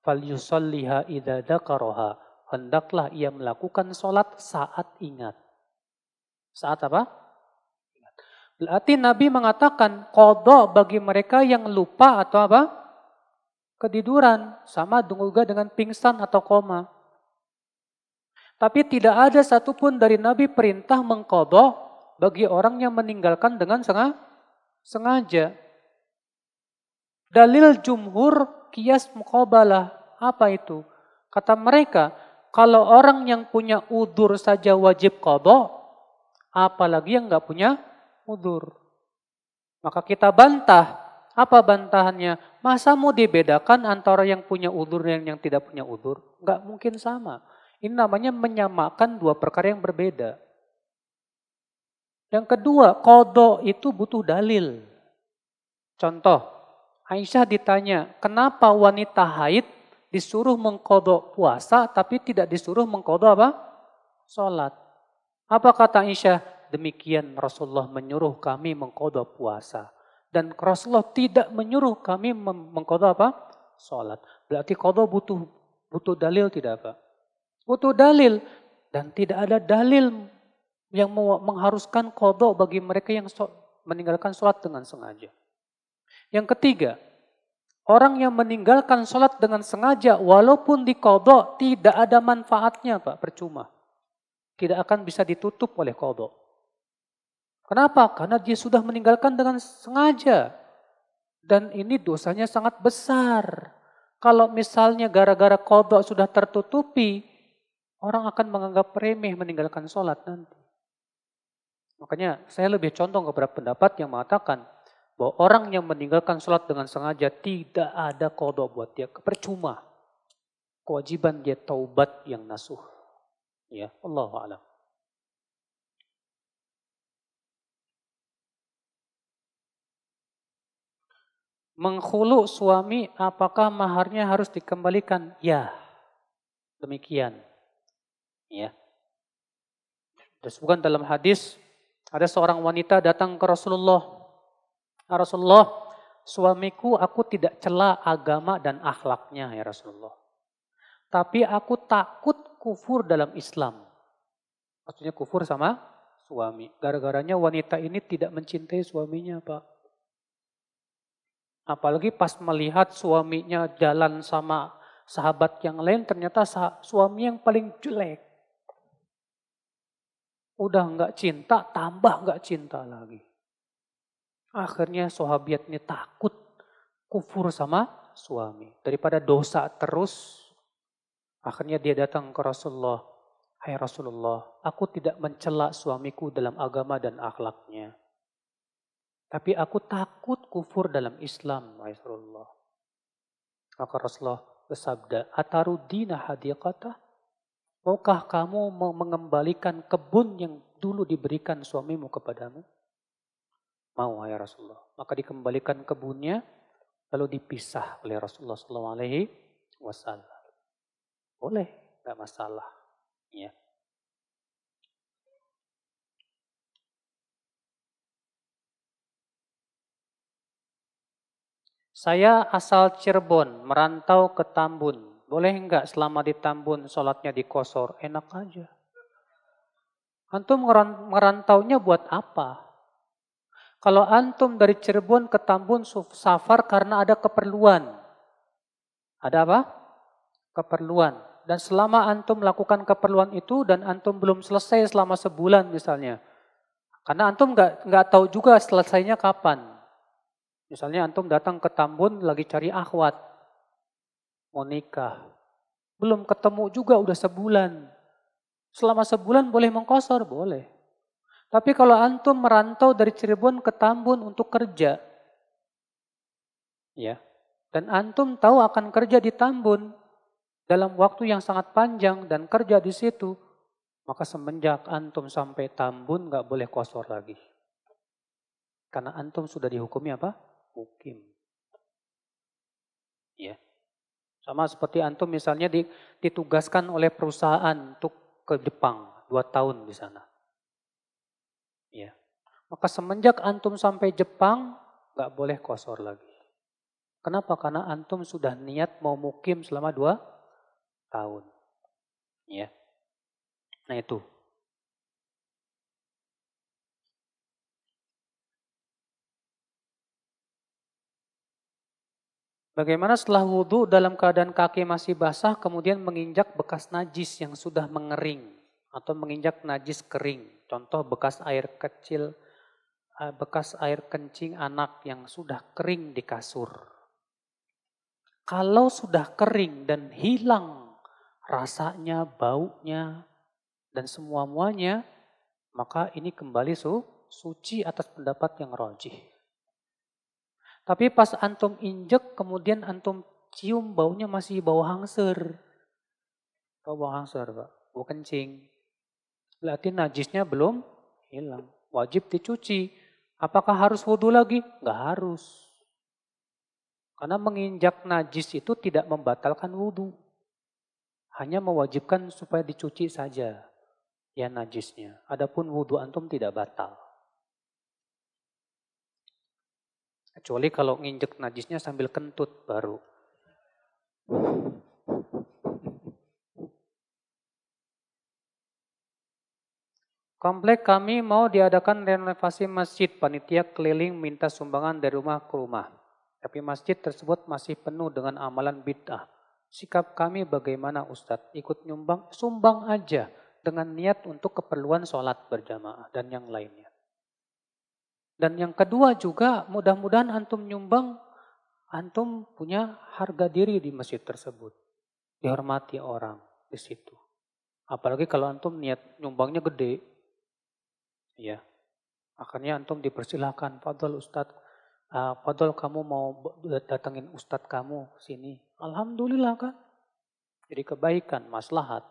fal yusalliha idza dzakaraha hendaklah ia melakukan salat saat ingat saat apa berarti nabi mengatakan qada bagi mereka yang lupa atau apa ketiduran sama dunguga dengan pingsan atau koma tapi tidak ada satupun dari nabi perintah mengkodoh bagi orang yang meninggalkan dengan sengaja Dalil jumhur kias mukobalah Apa itu? Kata mereka, kalau orang yang punya udur saja wajib kodok, apalagi yang nggak punya udur. Maka kita bantah. Apa bantahannya? Masa mau dibedakan antara yang punya udur dan yang tidak punya udur? Nggak mungkin sama. Ini namanya menyamakan dua perkara yang berbeda. Yang kedua, kodok itu butuh dalil. Contoh, Aisyah ditanya, kenapa wanita haid disuruh mengkodok puasa tapi tidak disuruh mengkodok apa? Sholat. Apa kata Aisyah? Demikian Rasulullah menyuruh kami mengkodok puasa. Dan Rasulullah tidak menyuruh kami mengkodok apa? Sholat. Berarti kodok butuh butuh dalil tidak apa? Butuh dalil. Dan tidak ada dalil yang mengharuskan kodok bagi mereka yang meninggalkan sholat dengan sengaja. Yang ketiga, orang yang meninggalkan sholat dengan sengaja walaupun dikodok tidak ada manfaatnya Pak, percuma. Tidak akan bisa ditutup oleh kodok. Kenapa? Karena dia sudah meninggalkan dengan sengaja. Dan ini dosanya sangat besar. Kalau misalnya gara-gara kodok sudah tertutupi, orang akan menganggap remeh meninggalkan sholat nanti. Makanya saya lebih contoh beberapa pendapat yang mengatakan, bahwa orang yang meninggalkan sholat dengan sengaja tidak ada kodok buat dia. Percuma. Kewajiban dia taubat yang nasuh. Ya, Allah alam. Menghulu suami apakah maharnya harus dikembalikan? Ya, demikian. Ya. Terus bukan dalam hadis ada seorang wanita datang ke Rasulullah Ya Rasulullah, suamiku aku tidak celah agama dan akhlaknya ya Rasulullah. Tapi aku takut kufur dalam Islam. Maksudnya kufur sama suami. Gara-garanya wanita ini tidak mencintai suaminya Pak. Apalagi pas melihat suaminya jalan sama sahabat yang lain, ternyata suami yang paling jelek. Udah nggak cinta, tambah nggak cinta lagi. Akhirnya sahabat ini takut kufur sama suami. Daripada dosa terus, akhirnya dia datang ke Rasulullah. Hai Rasulullah, aku tidak mencela suamiku dalam agama dan akhlaknya. Tapi aku takut kufur dalam Islam, wahai Rasulullah. Maka Rasulullah bersabda, Atarudina hadiqatah, maukah kamu mengembalikan kebun yang dulu diberikan suamimu kepadamu? Mau ya Rasulullah. Maka dikembalikan kebunnya lalu dipisah oleh Rasulullah saw alaihi wasallam. Boleh, nggak masalah. Ya. Saya asal Cirebon, merantau ke Tambun. Boleh enggak selama di Tambun sholatnya dikosor? Enak aja. Antum merantaunya buat apa? Kalau antum dari Cirebon ke Tambun safar karena ada keperluan. Ada apa? Keperluan. Dan selama antum melakukan keperluan itu dan antum belum selesai selama sebulan misalnya. Karena antum nggak nggak tahu juga selesainya kapan. Misalnya antum datang ke Tambun lagi cari akhwat. Mau nikah. Belum ketemu juga udah sebulan. Selama sebulan boleh mengkosor? Boleh. Tapi kalau antum merantau dari Cirebon ke Tambun untuk kerja, ya, dan antum tahu akan kerja di Tambun dalam waktu yang sangat panjang dan kerja di situ, maka semenjak antum sampai Tambun nggak boleh kosor lagi. Karena antum sudah dihukumi apa? Hukim. Ya. Sama seperti antum misalnya ditugaskan oleh perusahaan untuk ke Jepang dua tahun di sana. Ya. Maka semenjak antum sampai Jepang, nggak boleh kosor lagi. Kenapa? Karena antum sudah niat mau mukim selama dua tahun. Ya. Nah itu. Bagaimana setelah wudhu dalam keadaan kaki masih basah kemudian menginjak bekas najis yang sudah mengering atau menginjak najis kering. Contoh bekas air kecil, eh, bekas air kencing anak yang sudah kering di kasur. Kalau sudah kering dan hilang rasanya, baunya, dan semua-muanya, maka ini kembali su, suci atas pendapat yang roji Tapi pas antum injek, kemudian antum cium baunya masih bau hangser. Bau bau hangser, Pak. Bau kencing. Berarti najisnya belum hilang. Wajib dicuci. Apakah harus wudhu lagi? Nggak harus. Karena menginjak najis itu tidak membatalkan wudhu. Hanya mewajibkan supaya dicuci saja ya najisnya. Adapun wudhu antum tidak batal. Kecuali kalau nginjek najisnya sambil kentut baru. Komplek kami mau diadakan renovasi masjid. Panitia keliling minta sumbangan dari rumah ke rumah. Tapi masjid tersebut masih penuh dengan amalan bid'ah. Sikap kami bagaimana Ustadz? Ikut nyumbang? Sumbang aja dengan niat untuk keperluan sholat berjamaah dan yang lainnya. Dan yang kedua juga mudah-mudahan antum nyumbang, antum punya harga diri di masjid tersebut. Dihormati orang di situ. Apalagi kalau antum niat nyumbangnya gede, Ya. Akhirnya antum dipersilahkan, Fadol Ustad, uh, eh, Fadol kamu mau datengin Ustad kamu sini. Alhamdulillah kan. Jadi kebaikan, maslahat.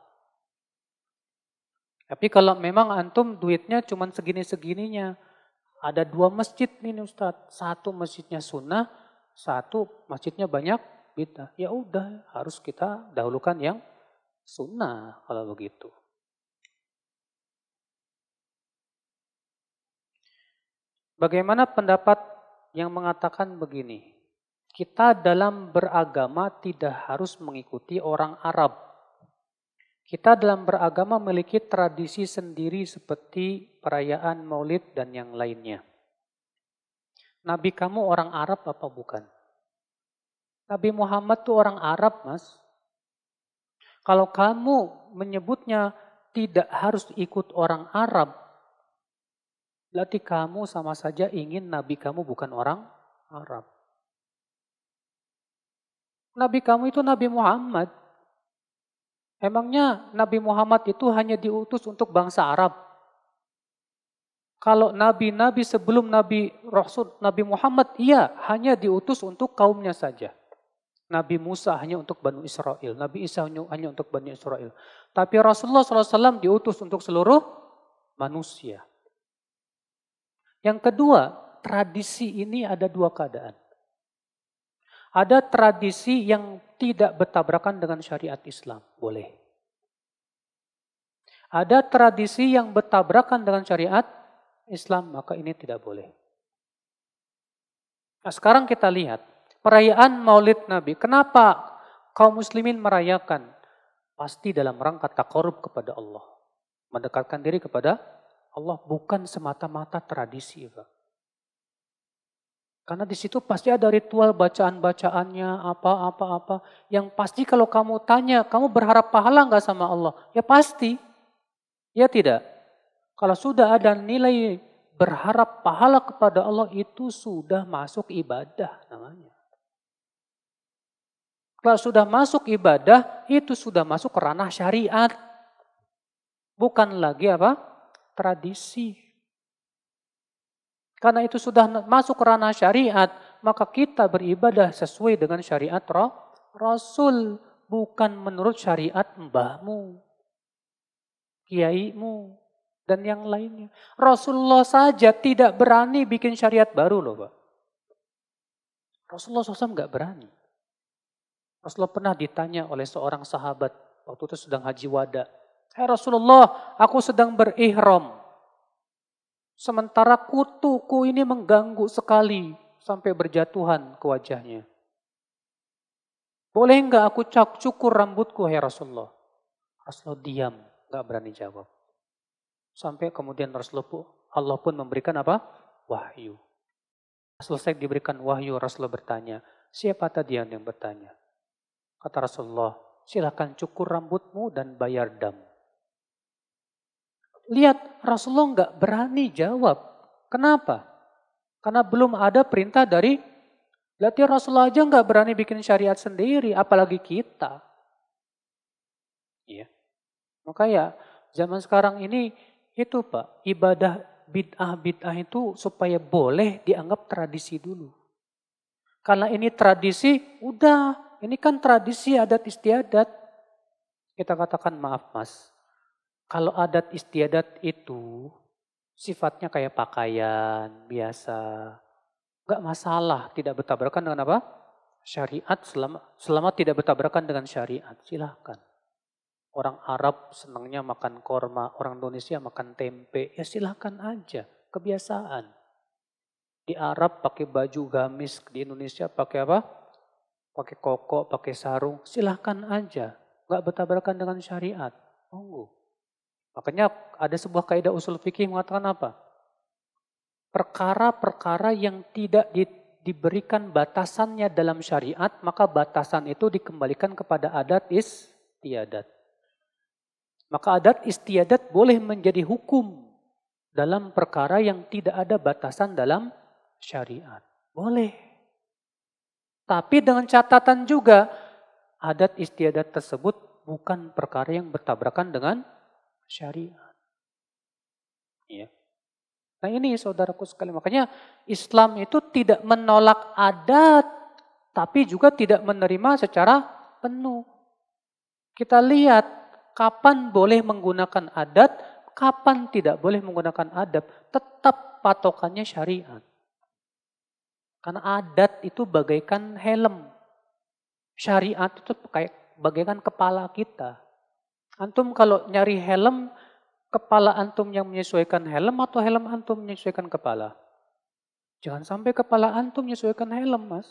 Tapi kalau memang antum duitnya cuma segini-segininya, ada dua masjid nih Ustad, Satu masjidnya sunnah, satu masjidnya banyak bid'ah. Ya udah, harus kita dahulukan yang sunnah kalau begitu. Bagaimana pendapat yang mengatakan begini? Kita dalam beragama tidak harus mengikuti orang Arab. Kita dalam beragama memiliki tradisi sendiri seperti perayaan maulid dan yang lainnya. Nabi kamu orang Arab apa bukan? Nabi Muhammad tuh orang Arab mas. Kalau kamu menyebutnya tidak harus ikut orang Arab, Berarti kamu sama saja ingin nabi kamu bukan orang Arab. Nabi kamu itu Nabi Muhammad. Emangnya Nabi Muhammad itu hanya diutus untuk bangsa Arab? Kalau nabi-nabi sebelum Nabi Rasul Nabi Muhammad iya hanya diutus untuk kaumnya saja. Nabi Musa hanya untuk Bani Israel, Nabi Isa hanya untuk Bani Israel. Tapi Rasulullah SAW diutus untuk seluruh manusia. Yang kedua, tradisi ini ada dua keadaan. Ada tradisi yang tidak bertabrakan dengan syariat Islam, boleh. Ada tradisi yang bertabrakan dengan syariat Islam, maka ini tidak boleh. Nah, sekarang kita lihat perayaan Maulid Nabi. Kenapa kaum muslimin merayakan? Pasti dalam rangka takorub kepada Allah, mendekatkan diri kepada Allah bukan semata-mata tradisi, Pak. Karena di situ pasti ada ritual bacaan-bacaannya, apa-apa-apa. Yang pasti kalau kamu tanya, kamu berharap pahala nggak sama Allah? Ya pasti. Ya tidak. Kalau sudah ada nilai berharap pahala kepada Allah itu sudah masuk ibadah namanya. Kalau sudah masuk ibadah itu sudah masuk ranah syariat. Bukan lagi apa? tradisi. Karena itu sudah masuk ranah syariat, maka kita beribadah sesuai dengan syariat roh, Rasul, bukan menurut syariat mbahmu, kiaimu, dan yang lainnya. Rasulullah saja tidak berani bikin syariat baru loh Pak. Rasulullah SAW nggak berani. Rasulullah pernah ditanya oleh seorang sahabat, waktu itu sedang haji wada, Ya Rasulullah, aku sedang berihram. Sementara kutuku ini mengganggu sekali sampai berjatuhan ke wajahnya. Boleh enggak aku cak cukur rambutku, ya Rasulullah? Rasulullah diam, enggak berani jawab. Sampai kemudian Rasulullah Allah pun memberikan apa? Wahyu. Selesai diberikan wahyu, Rasulullah bertanya, siapa tadi yang bertanya? Kata Rasulullah, silahkan cukur rambutmu dan bayar dam. Lihat Rasulullah nggak berani jawab. Kenapa? Karena belum ada perintah dari Berarti Rasulullah aja nggak berani bikin syariat sendiri, apalagi kita. Iya. Maka ya zaman sekarang ini itu Pak, ibadah bid'ah-bid'ah itu supaya boleh dianggap tradisi dulu. Karena ini tradisi, udah. Ini kan tradisi adat istiadat. Kita katakan maaf mas, kalau adat istiadat itu sifatnya kayak pakaian biasa, nggak masalah tidak bertabrakan dengan apa? Syariat selama selama tidak bertabrakan dengan syariat silahkan. Orang Arab senangnya makan korma, orang Indonesia makan tempe, ya silahkan aja kebiasaan. Di Arab pakai baju gamis, di Indonesia pakai apa? Pakai koko, pakai sarung, silahkan aja. Nggak bertabrakan dengan syariat. Monggo. Makanya ada sebuah kaidah usul fikih mengatakan apa? Perkara-perkara yang tidak di, diberikan batasannya dalam syariat, maka batasan itu dikembalikan kepada adat istiadat. Maka adat istiadat boleh menjadi hukum dalam perkara yang tidak ada batasan dalam syariat. Boleh. Tapi dengan catatan juga adat istiadat tersebut bukan perkara yang bertabrakan dengan syariat. Ya. Nah ini saudaraku sekali makanya Islam itu tidak menolak adat, tapi juga tidak menerima secara penuh. Kita lihat kapan boleh menggunakan adat, kapan tidak boleh menggunakan adat, tetap patokannya syariat. Karena adat itu bagaikan helm, syariat itu bagaikan kepala kita. Antum kalau nyari helm, kepala antum yang menyesuaikan helm atau helm antum menyesuaikan kepala? Jangan sampai kepala antum menyesuaikan helm, Mas.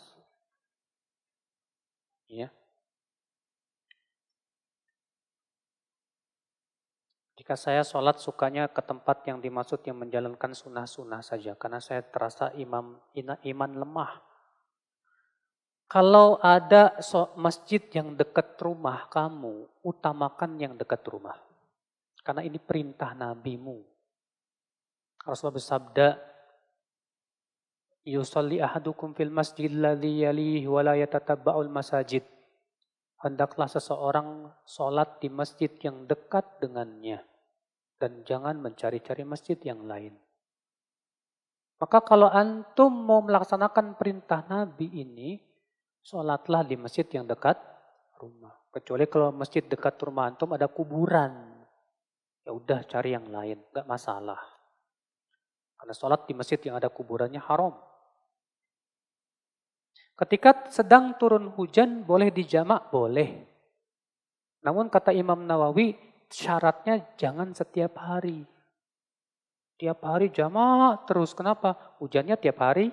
Ya. Jika saya sholat sukanya ke tempat yang dimaksud yang menjalankan sunnah-sunnah saja. Karena saya terasa imam, iman lemah. Kalau ada so masjid yang dekat rumah kamu, utamakan yang dekat rumah. Karena ini perintah nabimu. Rasulullah bersabda, Yusalli ahadukum fil masjid ladhi yalihi wa la yatatabba'ul masajid. Hendaklah seseorang sholat di masjid yang dekat dengannya. Dan jangan mencari-cari masjid yang lain. Maka kalau antum mau melaksanakan perintah Nabi ini, sholatlah di masjid yang dekat rumah. Kecuali kalau masjid dekat rumah antum ada kuburan. Ya udah cari yang lain, nggak masalah. Karena sholat di masjid yang ada kuburannya haram. Ketika sedang turun hujan boleh dijamak? Boleh. Namun kata Imam Nawawi syaratnya jangan setiap hari. Tiap hari jamak terus. Kenapa? Hujannya tiap hari?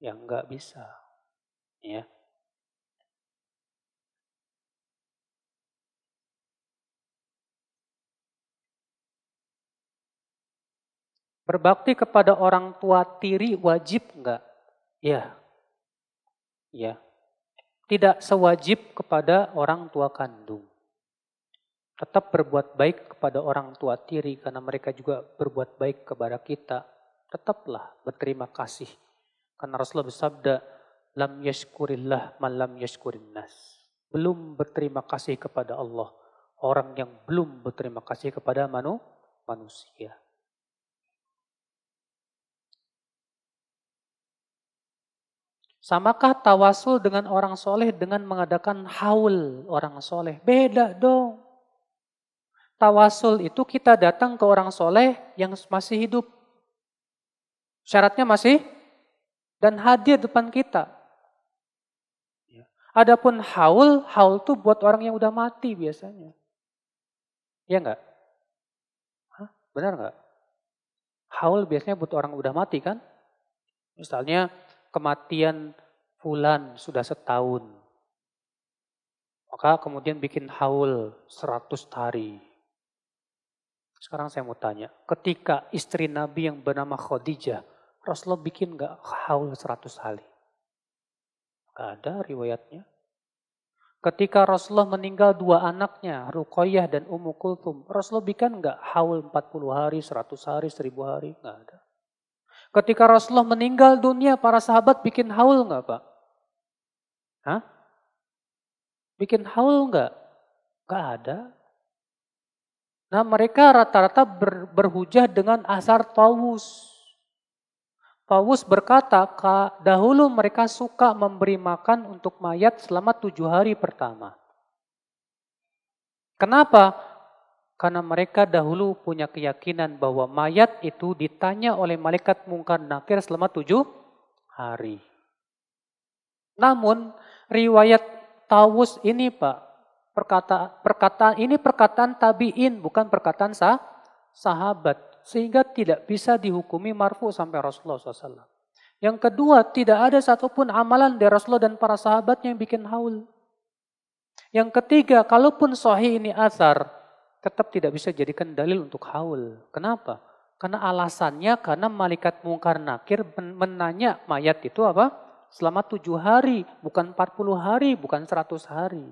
Ya enggak bisa ya Berbakti kepada orang tua tiri wajib enggak? Ya. Ya. Tidak sewajib kepada orang tua kandung. Tetap berbuat baik kepada orang tua tiri karena mereka juga berbuat baik kepada kita. Tetaplah berterima kasih. Karena Rasulullah bersabda, lam yashkurillah man lam yashkurinnas. Belum berterima kasih kepada Allah orang yang belum berterima kasih kepada manu, manusia. Samakah tawasul dengan orang soleh dengan mengadakan haul orang soleh? Beda dong. Tawasul itu kita datang ke orang soleh yang masih hidup. Syaratnya masih dan hadir depan kita. Adapun haul, haul tuh buat orang yang udah mati biasanya. Iya enggak? Hah? Benar enggak? Haul biasanya buat orang yang udah mati kan? Misalnya kematian fulan sudah setahun. Maka kemudian bikin haul 100 hari. Sekarang saya mau tanya, ketika istri Nabi yang bernama Khadijah, Rasulullah bikin nggak haul 100 hari? Gak ada riwayatnya. Ketika Rasulullah meninggal dua anaknya, Ruqayyah dan Ummu Kulthum, Rasulullah bikin nggak haul 40 hari, 100 hari, 1000 hari, nggak ada. Ketika Rasulullah meninggal dunia, para sahabat bikin haul nggak Pak? Hah? Bikin haul nggak? Nggak ada. Nah mereka rata-rata ber, berhujah dengan asar tawus. Paulus berkata, dahulu mereka suka memberi makan untuk mayat selama tujuh hari pertama. Kenapa? Karena mereka dahulu punya keyakinan bahwa mayat itu ditanya oleh malaikat mungkar nakir selama tujuh hari. Namun, riwayat Tawus ini Pak, perkata, perkataan ini perkataan tabiin, bukan perkataan sah, sahabat sehingga tidak bisa dihukumi marfu sampai Rasulullah SAW. Yang kedua, tidak ada satupun amalan dari Rasulullah dan para sahabatnya yang bikin haul. Yang ketiga, kalaupun sahih ini asar, tetap tidak bisa jadikan dalil untuk haul. Kenapa? Karena alasannya karena malaikat mungkar nakir menanya mayat itu apa? Selama tujuh hari, bukan empat puluh hari, bukan seratus hari.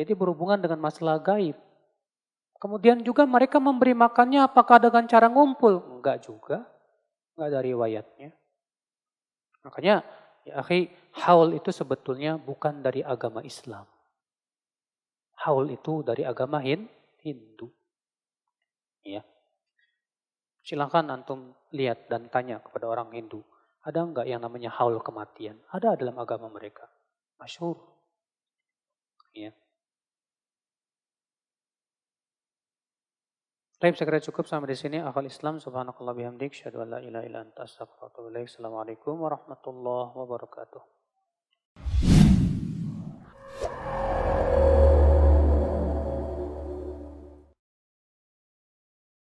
Jadi berhubungan dengan masalah gaib. Kemudian juga mereka memberi makannya apakah dengan cara ngumpul? Enggak juga. Enggak dari riwayatnya. Makanya, ya akhi, haul itu sebetulnya bukan dari agama Islam. Haul itu dari agama Hin, Hindu. Ya. Silahkan antum lihat dan tanya kepada orang Hindu. Ada enggak yang namanya haul kematian? Ada dalam agama mereka. Masyur. Ya. Baik, saya kira cukup sampai di sini. Akhal Islam, subhanakallah bihamdik, syadu ilah ilah ilaha illa Assalamualaikum warahmatullahi wabarakatuh.